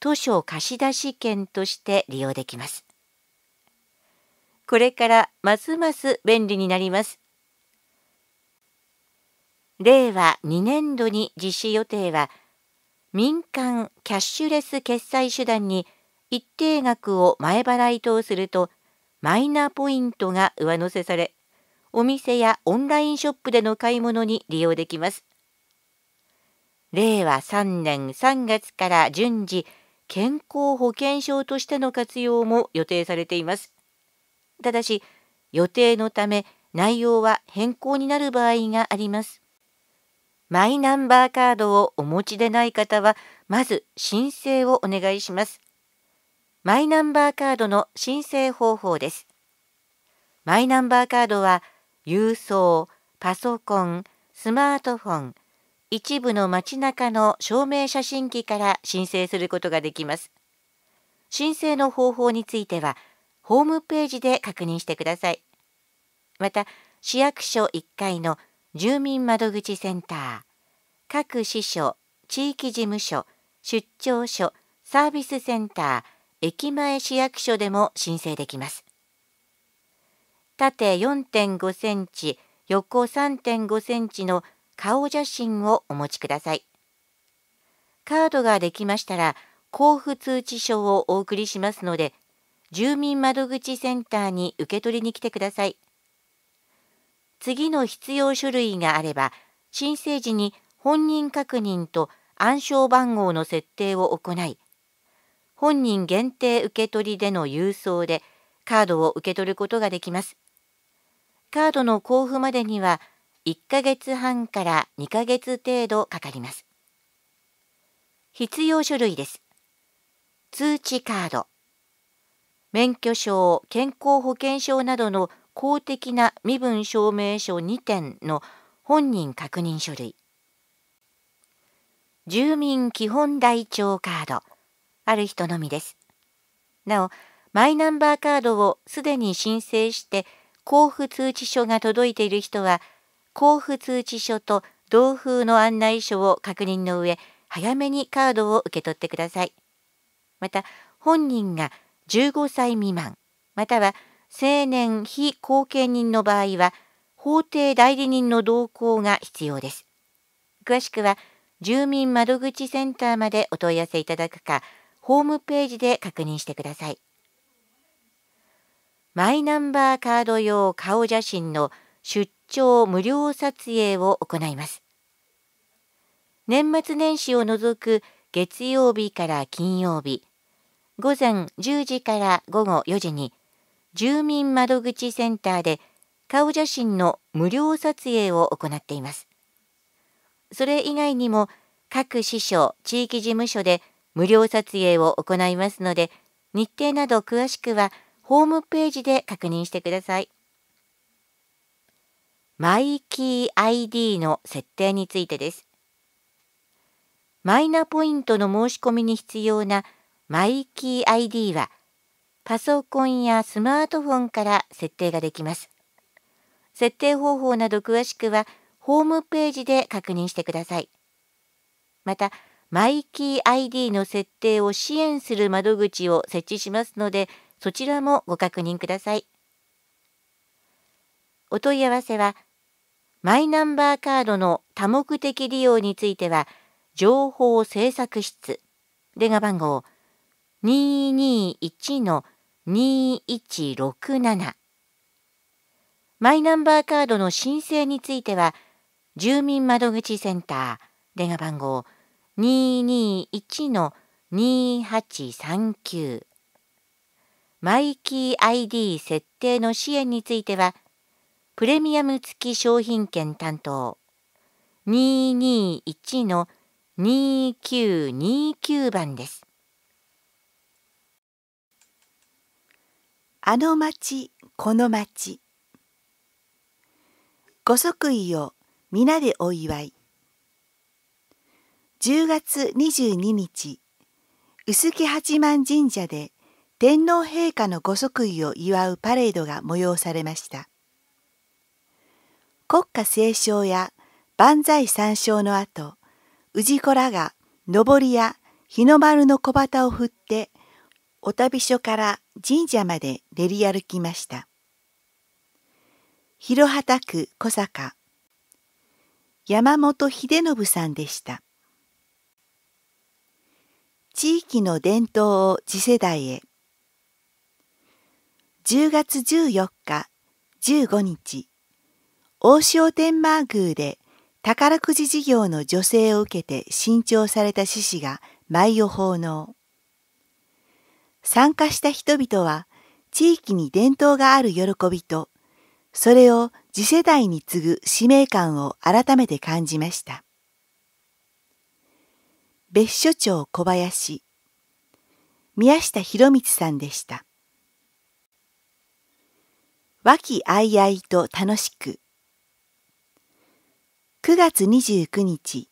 図書貸出券として利用できます。これからますます便利になります。令和2年度に実施予定は民間キャッシュレス決済手段に一定額を前払いとするとマイナポイントが上乗せされお店やオンラインショップでの買い物に利用できます。令和3年3月から順次健康保険証としての活用も予定されています。ただし予定のため内容は変更になる場合があります。マイナンバーカードをお持ちでない方はまず申請をお願いします。マイナンバーカードの申請方法です。マイナンバーカードは郵送、パソコン、スマートフォン、一部の街中の証明写真機から申請することができます。申請の方法については、ホームページで確認してください。また、市役所1階の住民窓口センター、各支所、地域事務所、出張所、サービスセンター、駅前市役所でも申請できます。縦4.5センチ、横3.5センチの顔写真をお持ちください。カードができましたら、交付通知書をお送りしますので、住民窓口センターに受け取りに来てください。次の必要書類があれば、申請時に本人確認と暗証番号の設定を行い、本人限定受け取りでの郵送でカードを受け取ることができます。カードの交付までには1ヶ月半から2ヶ月程度かかります。必要書類です。通知カード、免許証、健康保険証などの公的な身分証明書2点の本人確認書類、住民基本台帳カード、ある人のみです。なお、マイナンバーカードをすでに申請して交付通知書が届いている人は、交付通知書と同封の案内書を確認の上、早めにカードを受け取ってください。また、本人が15歳未満、または成年非後見人の場合は、法定代理人の同行が必要です。詳しくは、住民窓口センターまでお問い合わせいただくか、ホームページで確認してください。マイナンバーカード用顔写真の出張無料撮影を行います。年末年始を除く月曜日から金曜日、午前10時から午後4時に住民窓口センターで顔写真の無料撮影を行っています。それ以外にも各支所、地域事務所で無料撮影を行いますので日程など詳しくはホームページで確認してください。マイキー ID の設定についてです。マイナポイントの申し込みに必要なマイキー ID はパソコンやスマートフォンから設定ができます。設定方法など詳しくはホームページで確認してください。また、マイキー ID の設定を支援する窓口を設置しますので、そちらもご確認ください。お問い合わせは、マイナンバーカードの多目的利用については、情報政策室、電話番号221-2167、マイナンバーカードの申請については、住民窓口センター、電話番号2 221-2839マイキー ID 設定の支援については、プレミアム付き商品券担当221-2929番です。あの町、この町。ご即位を皆でお祝い。10月22日臼杵八幡神社で天皇陛下のご即位を祝うパレードが催されました国歌斉唱や万歳三唱の後氏子らが上りや日の丸の小旗を振ってお旅所から神社まで練り歩きました広畑区小坂山本秀信さんでした地域の伝統を次世代へ10月14日15日大塩天満宮で宝くじ事業の助成を受けて新調された獅子が舞を奉納参加した人々は地域に伝統がある喜びとそれを次世代に次ぐ使命感を改めて感じました。別所長小林宮下博光さんでした。和気あいあいと楽しく9月29日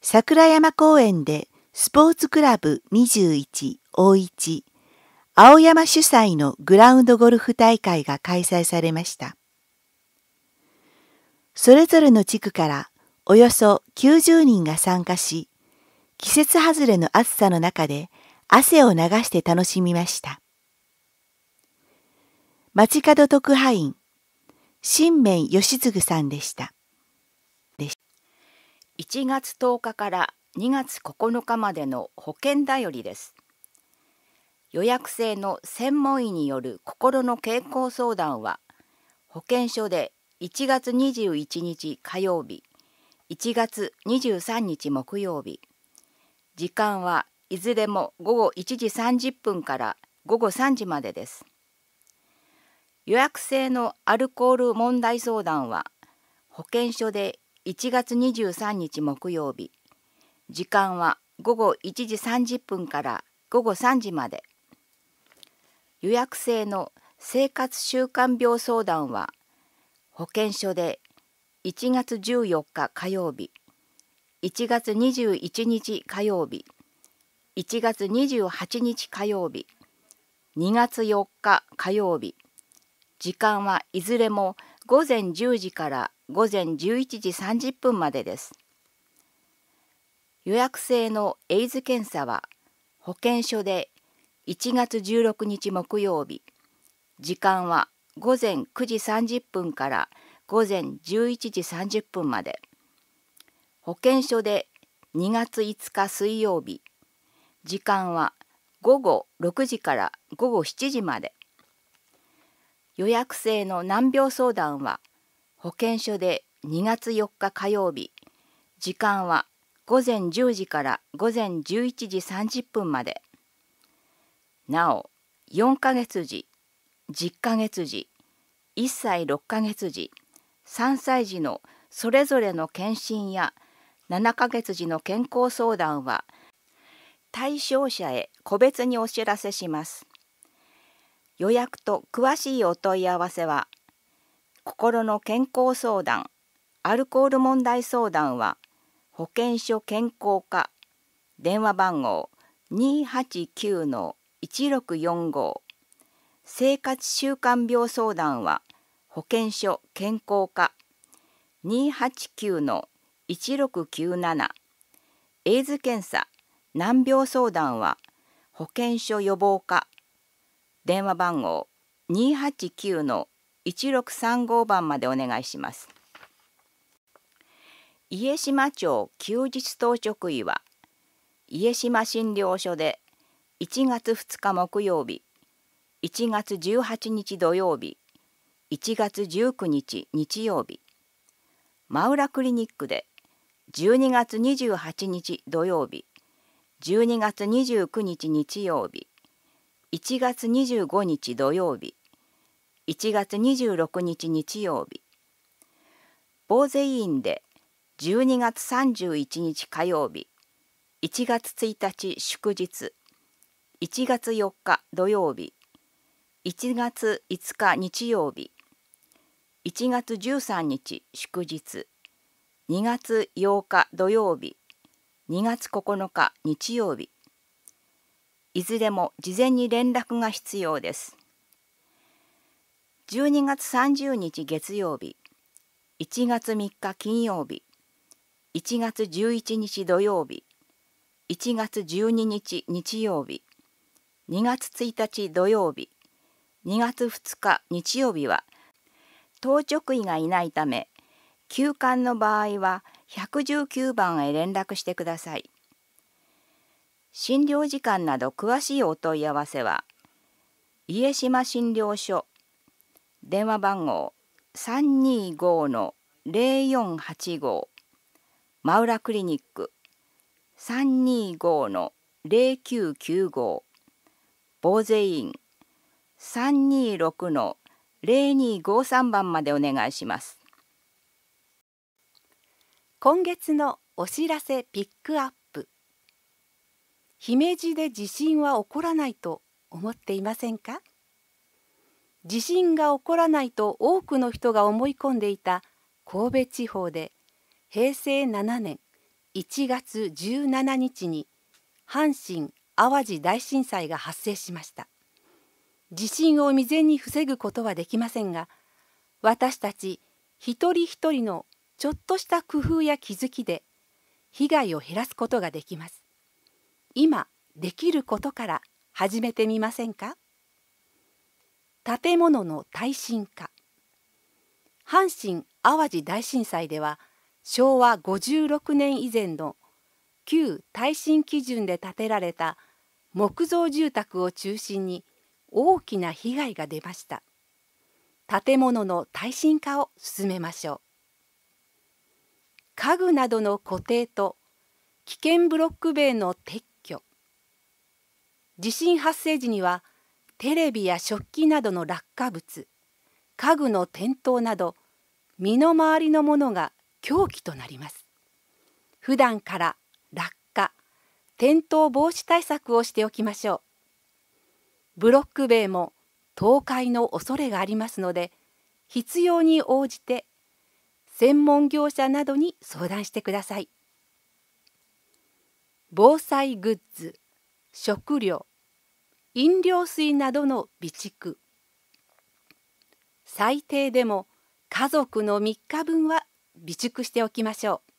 桜山公園でスポーツクラブ21大一青山主催のグラウンドゴルフ大会が開催されました。それぞれの地区からおよそ90人が参加し、季節外れの暑さの中で汗を流して楽しみました。街角特派員、新面義嗣さんでした。1月10日から2月9日までの保険だよりです。予約制の専門医による心の健康相談は保健所で1月21日火曜日1月23日木曜日時間はいずれも午後1時30分から午後3時までです。予約制のアルコール問題相談は保健所で1月23日木曜日時間は午後1時30分から午後3時まで予約制の生活習慣病相談は保健所で1月14日火曜日1月21日火曜日1月28日火曜日2月4日火曜日時間はいずれも午前10時から午前11時30分までです予約制のエイズ検査は保健所で1月16日木曜日時間は午前9時30分から午前11時30分まで。保健所で2月5日水曜日時間は午後6時から午後7時まで予約制の難病相談は保健所で2月4日火曜日時間は午前10時から午前11時30分までなお4ヶ月児10ヶ月児1歳6ヶ月児3歳児のそれぞれの検診や7ヶ月時の健康相談は対象者へ個別にお知らせします。予約と詳しいお問い合わせは心の健康相談アルコール問題相談は保健所健康課電話番号289-1645生活習慣病相談は保健所健康課289-1645 1697エイズ検査難病相談は保健所予防課電話番号289の1635番までお願いします家島町休日当直医は家島診療所で1月2日木曜日1月18日土曜日1月19日日曜日真浦クリニックで12月28日土曜日12月29日日曜日1月25日土曜日1月26日日曜日防税委員で12月31日火曜日1月1日祝日1月4日土曜日1月5日日曜日1月13日祝日2月8日土曜日2月9日日曜日いずれも事前に連絡が必要です12月30日月曜日1月3日金曜日1月11日土曜日1月12日日曜日2月1日土曜日2月2日日曜日は当直医がいないため休館の場合は119番へ連絡してください。診療時間など詳しいお問い合わせは家島診療所電話番号三325-0485真浦クリニック三二五の零九九五防税院三二六の零二五三番までお願いします。今月のお知らせピックアップ姫路で地震は起こらないと思っていませんか地震が起こらないと多くの人が思い込んでいた神戸地方で平成7年1月17日に阪神・淡路大震災が発生しました地震を未然に防ぐことはできませんが私たち一人一人のちょっとした工夫や気づきで被害を減らすことができます今できることから始めてみませんか建物の耐震化阪神・淡路大震災では昭和56年以前の旧耐震基準で建てられた木造住宅を中心に大きな被害が出ました建物の耐震化を進めましょう家具などの固定と危険ブロック塀の撤去地震発生時にはテレビや食器などの落下物家具の転倒など身の回りのものが凶器となります普段から落下転倒防止対策をしておきましょうブロック塀も倒壊の恐れがありますので必要に応じて専門業者などに相談してください防災グッズ食料飲料水などの備蓄最低でも家族の3日分は備蓄しておきましょう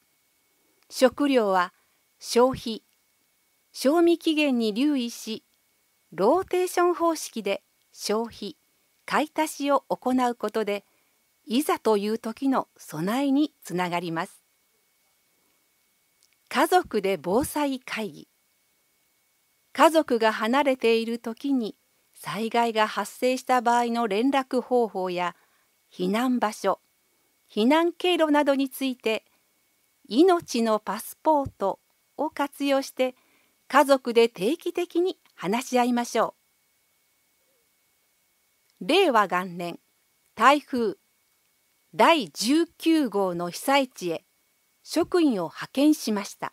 食料は消費賞味期限に留意しローテーション方式で消費買い足しを行うことでいざという時の備えにつながります家族で防災会議家族が離れている時に災害が発生した場合の連絡方法や避難場所避難経路などについて命のパスポートを活用して家族で定期的に話し合いましょう令和元年台風第19号の被災地へ職員を派遣しました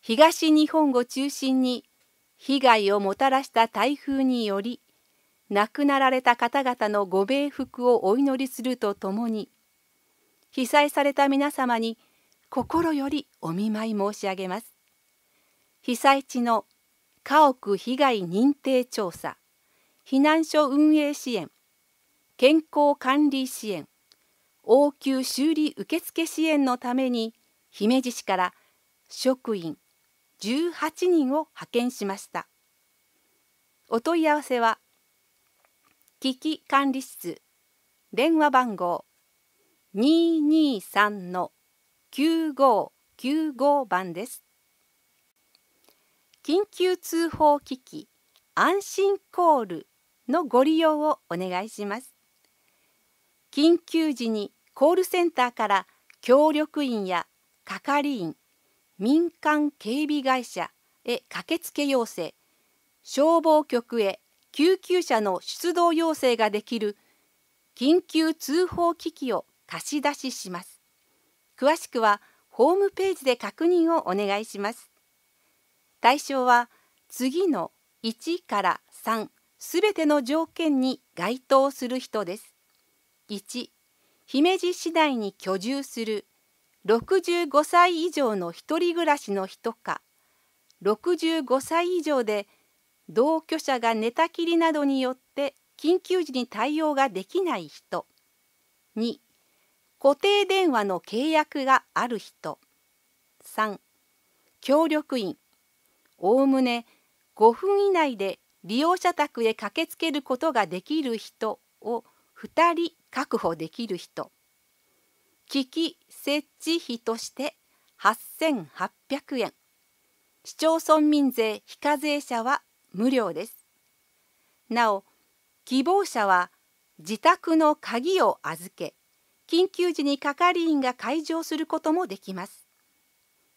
東日本を中心に被害をもたらした台風により亡くなられた方々のご冥福をお祈りするとともに被災された皆様に心よりお見舞い申し上げます被災地の家屋被害認定調査避難所運営支援健康管理支援応急修理受付支援のために姫路市から職員18人を派遣しましたお問い合わせは危機管理室電話番号223 9595番です緊急通報機器安心コールのご利用をお願いします緊急時にコールセンターから協力員や係員民間警備会社へ駆けつけ要請消防局へ救急車の出動要請ができる緊急通報機器を貸し出しします詳しくはホームページで確認をお願いします対象は次の1から3すべての条件に該当する人です1姫路市内に居住する65歳以上の一人暮らしの人か65歳以上で同居者が寝たきりなどによって緊急時に対応ができない人2固定電話の契約がある人3協力員おおむね5分以内で利用者宅へ駆けつけることができる人を2人確保できる人危機設置費として8800円市町村民税非課税者は無料ですなお希望者は自宅の鍵を預け緊急時に係員が開錠することもできます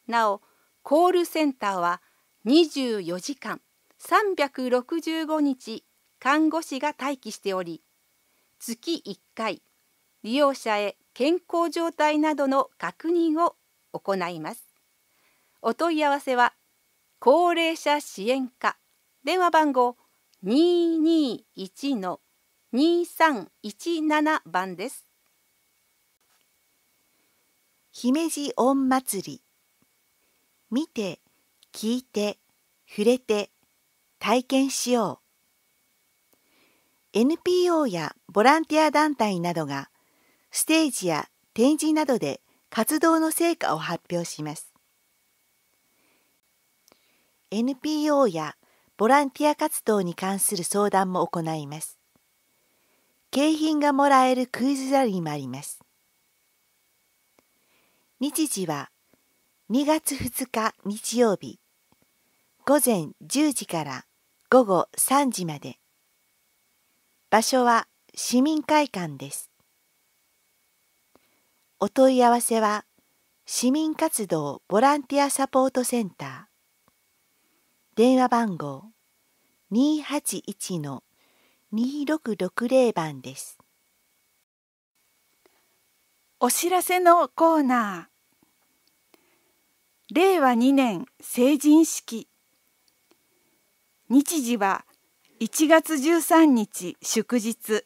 なおコールセンターは24時間365日看護師が待機しており月1回利用者へ健康状態などの確認を行いますお問い合わせは高齢者支援課電話番号221-2317番です姫路御祭り見て聞いて触れて体験しよう NPO やボランティア団体などがステージや展示などで活動の成果を発表します NPO やボランティア活動に関する相談も行います景品がもらえるクイズラリーもあります日時は2月2日日曜日午前10時から午後3時まで場所は市民会館です。お問い合わせは市民活動ボランティアサポートセンター電話番号281-2660番です。お知らせのコーナー令和2年成人式日時は1月13日祝日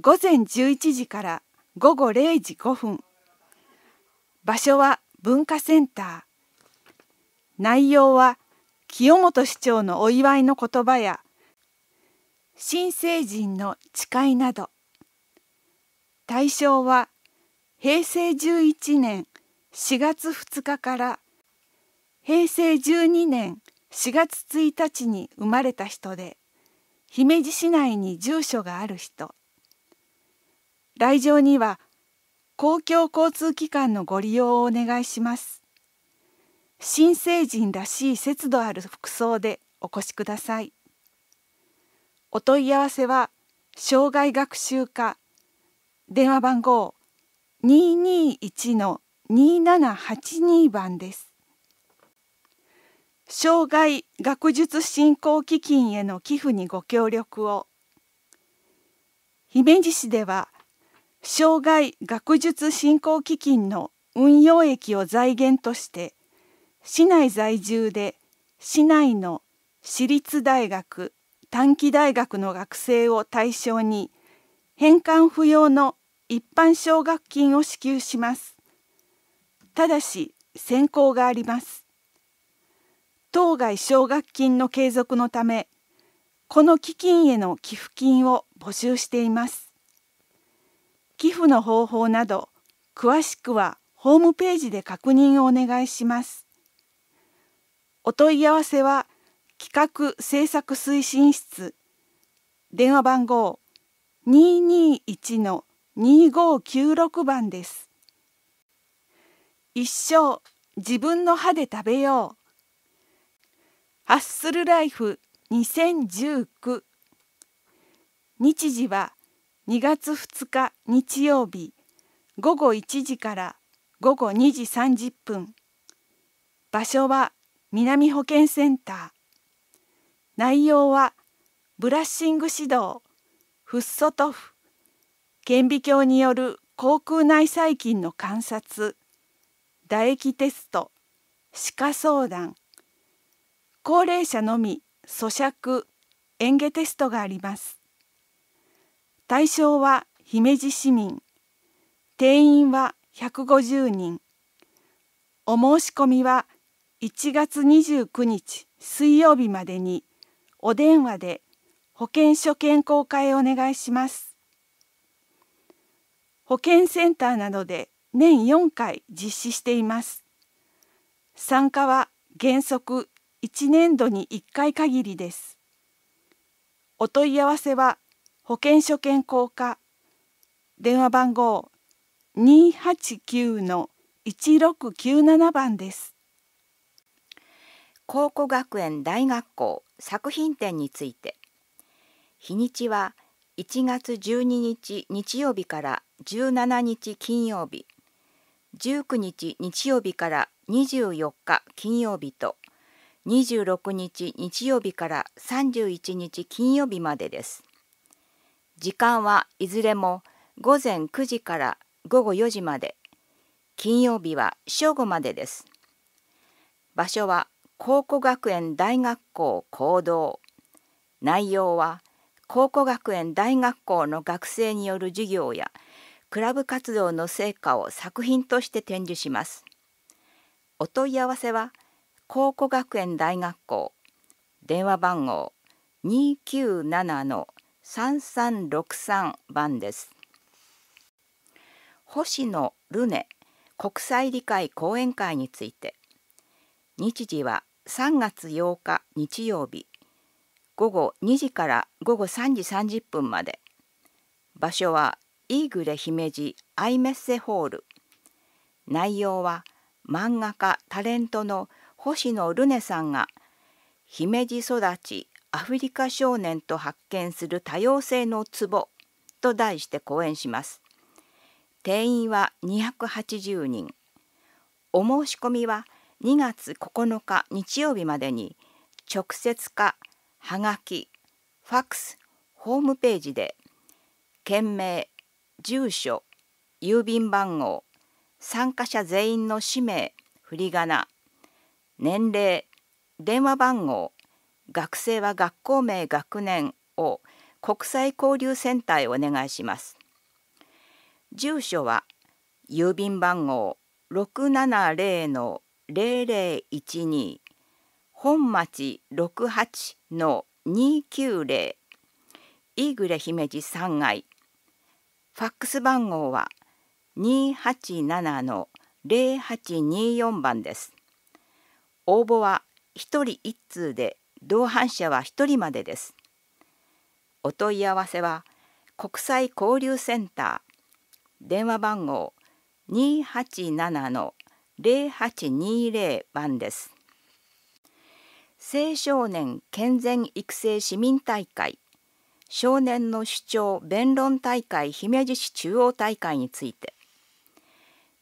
午前11時から午後0時5分場所は文化センター内容は清本市長のお祝いの言葉や新成人の誓いなど対象は平成11年4月2日から平成12年4月1日に生まれた人で姫路市内に住所がある人来場には公共交通機関のご利用をお願いします新成人らしい節度ある服装でお越しくださいお問い合わせは障害学習課電話番号221の2782番です障害学術振興基金への寄付にご協力を姫路市では障害学術振興基金の運用益を財源として市内在住で市内の私立大学短期大学の学生を対象に返還不要の一般奨学金を支給しますただし選考があります当該奨学金の継続のためこの基金への寄付金を募集しています寄付の方法など詳しくはホームページで確認をお願いしますお問い合わせは企画制作推進室電話番号221-2596番です一生自分の歯で食べようハッスルライフ2019日時は2月2日日曜日午後1時から午後2時30分場所は南保健センター内容はブラッシング指導フッ素塗布顕微鏡による口腔内細菌の観察唾液テスト歯科相談高齢者のみ咀嚼演下テストがあります対象は姫路市民定員は150人お申し込みは1月29日水曜日までにお電話で保健所健康課へお願いします保健センターなどで年4回実施しています参加は原則1年度に1回限りです。お問い合わせは保険所券公課電話番号289の1697番です。考古学園大学校作品展について日にちは1月12日日曜日から17日金曜日19日日曜日から24日金曜日と26日日曜日から31日金曜日までです。時間はいずれも午前9時から午後4時まで、金曜日は正午までです。場所は考古学園大学校講堂。内容は考古学園大学校の学生による授業やクラブ活動の成果を作品として展示します。お問い合わせは「考古学園大学校電話番号297-3363番です星野ルネ国際理解講演会について日時は3月8日日曜日午後2時から午後3時30分まで場所はイーグレ姫路アイメッセホール内容は漫画家タレントの「星野ルネさんが姫路育ちアフリカ少年と発見する多様性のツボと題して講演します定員は280人お申し込みは2月9日日曜日までに直接かはがきファックスホームページで件名住所郵便番号参加者全員の氏名振り仮名年齢電話番号学生は学校名学年を国際交流センターへお願いします住所は郵便番号670の0012本町六八の二九零。イーグレ姫路三階ファックス番号は二八七の零八二四番です応募は1人1通で同伴者は1人までです。お問い合わせは国際交流センター電話番号287-0820番です。青少年健全育成市民大会少年の主張弁論大会姫路市中央大会について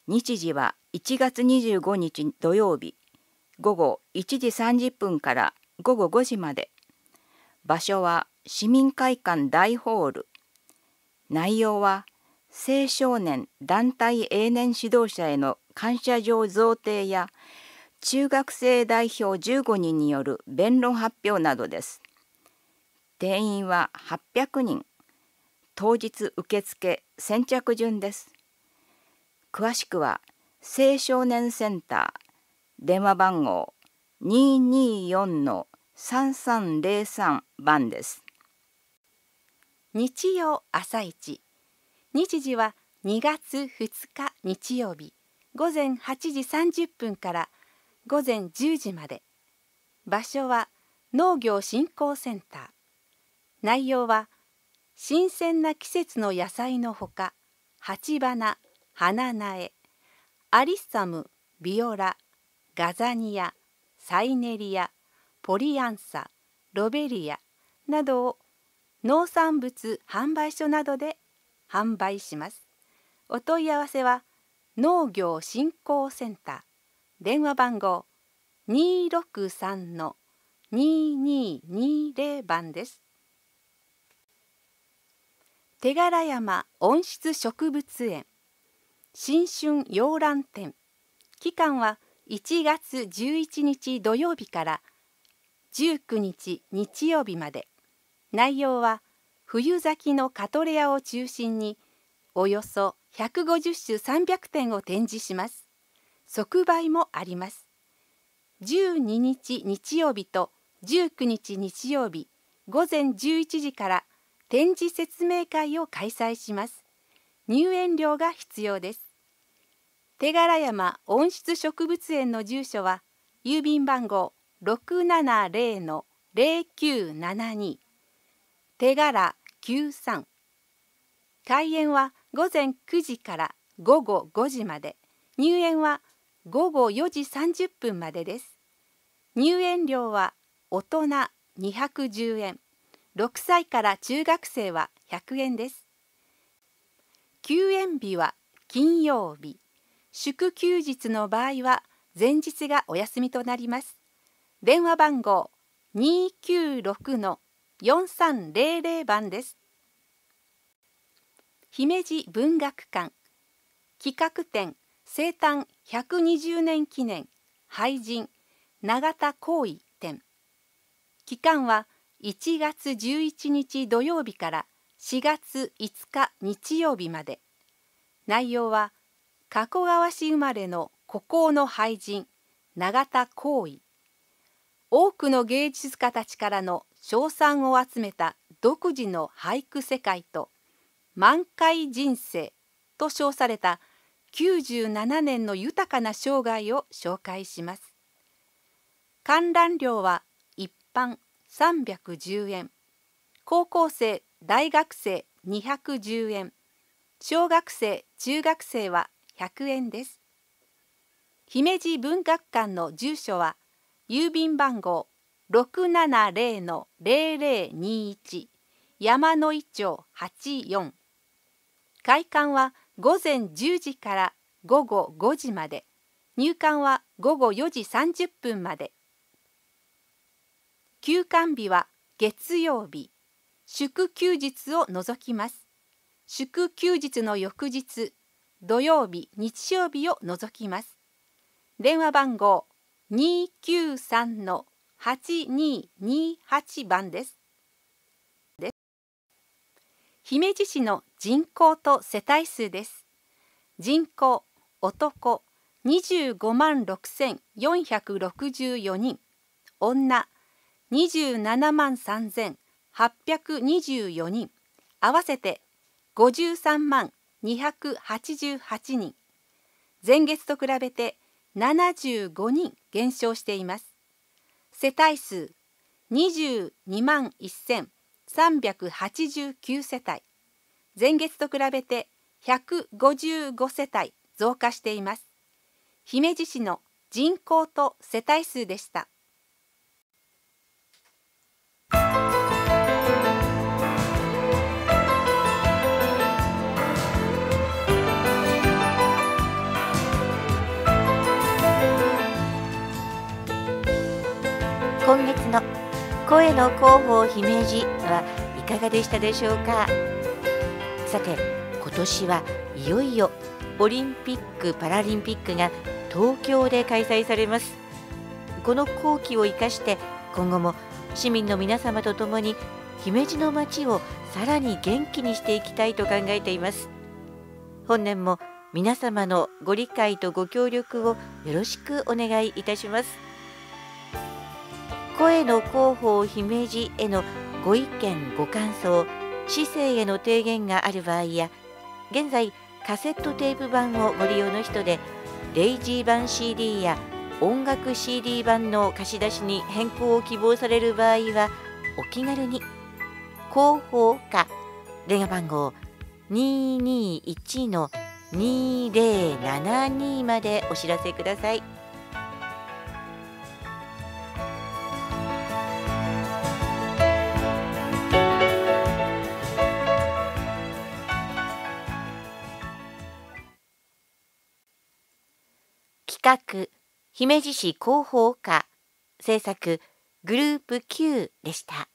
日時は1月25日土曜日午後1時30分から午後5時まで場所は市民会館大ホール内容は青少年団体永年指導者への感謝状贈呈や中学生代表15人による弁論発表などです定員は800人当日受付先着順です詳しくは青少年センター電話番号224-3303番です。日曜朝一日時は2月2日日曜日午前8時30分から午前10時まで場所は農業振興センター内容は新鮮な季節の野菜のほか鉢花花苗アリッサムビオラガザニアサイネリアポリアンサロベリアなどを農産物販売所などで販売します。お問い合わせは農業振興センター電話番号二六三の二二二零番です。手柄山温室植物園新春洋蘭展期間は1月11日土曜日から19日日曜日まで内容は冬咲きのカトレアを中心におよそ150種300点を展示します即売もあります12日日曜日と19日日曜日午前11時から展示説明会を開催します入園料が必要です手柄山温室植物園の住所は郵便番号670-0972手柄93開園は午前9時から午後5時まで入園は午後4時30分までです入園料は大人210円6歳から中学生は100円です休園日は金曜日祝休日の場合は前日がお休みとなります電話番号296-4300番です姫路文学館企画展生誕120年記念廃人永田光衣展期間は1月11日土曜日から4月5日日曜日まで内容は「加古川市生まれの孤高の俳人永田光衣多くの芸術家たちからの称賛を集めた独自の俳句世界と満開人生と称された97年の豊かな生涯を紹介します観覧料は一般310円高校生大学生210円小学生中学生は100円です姫路文学館の住所は郵便番号670-0021山の井町84開館は午前10時から午後5時まで入館は午後4時30分まで休館日は月曜日祝休日を除きます祝休日の翌日土曜日日曜日を除きます電話番号293-8228番です姫路市の人口と世帯数です人口男25万6464人女27万3824人合わせて53万288人前月と比べて75人減少しています世帯数22万1389世帯前月と比べて155世帯増加しています姫路市の人口と世帯数でした声の広報姫路はいかがでしたでしょうかさて今年はいよいよオリンピック・パラリンピックが東京で開催されますこの好機を生かして今後も市民の皆様と共に姫路の街をさらに元気にしていきたいと考えています本年も皆様のご理解とご協力をよろしくお願いいたします声の広報姫路へのご意見ご感想市政への提言がある場合や現在カセットテープ版をご利用の人でレイジー版 CD や音楽 CD 版の貸し出しに変更を希望される場合はお気軽に広報課電話番号221 2072までお知らせください。画姫路市広報課制作グループ Q でした。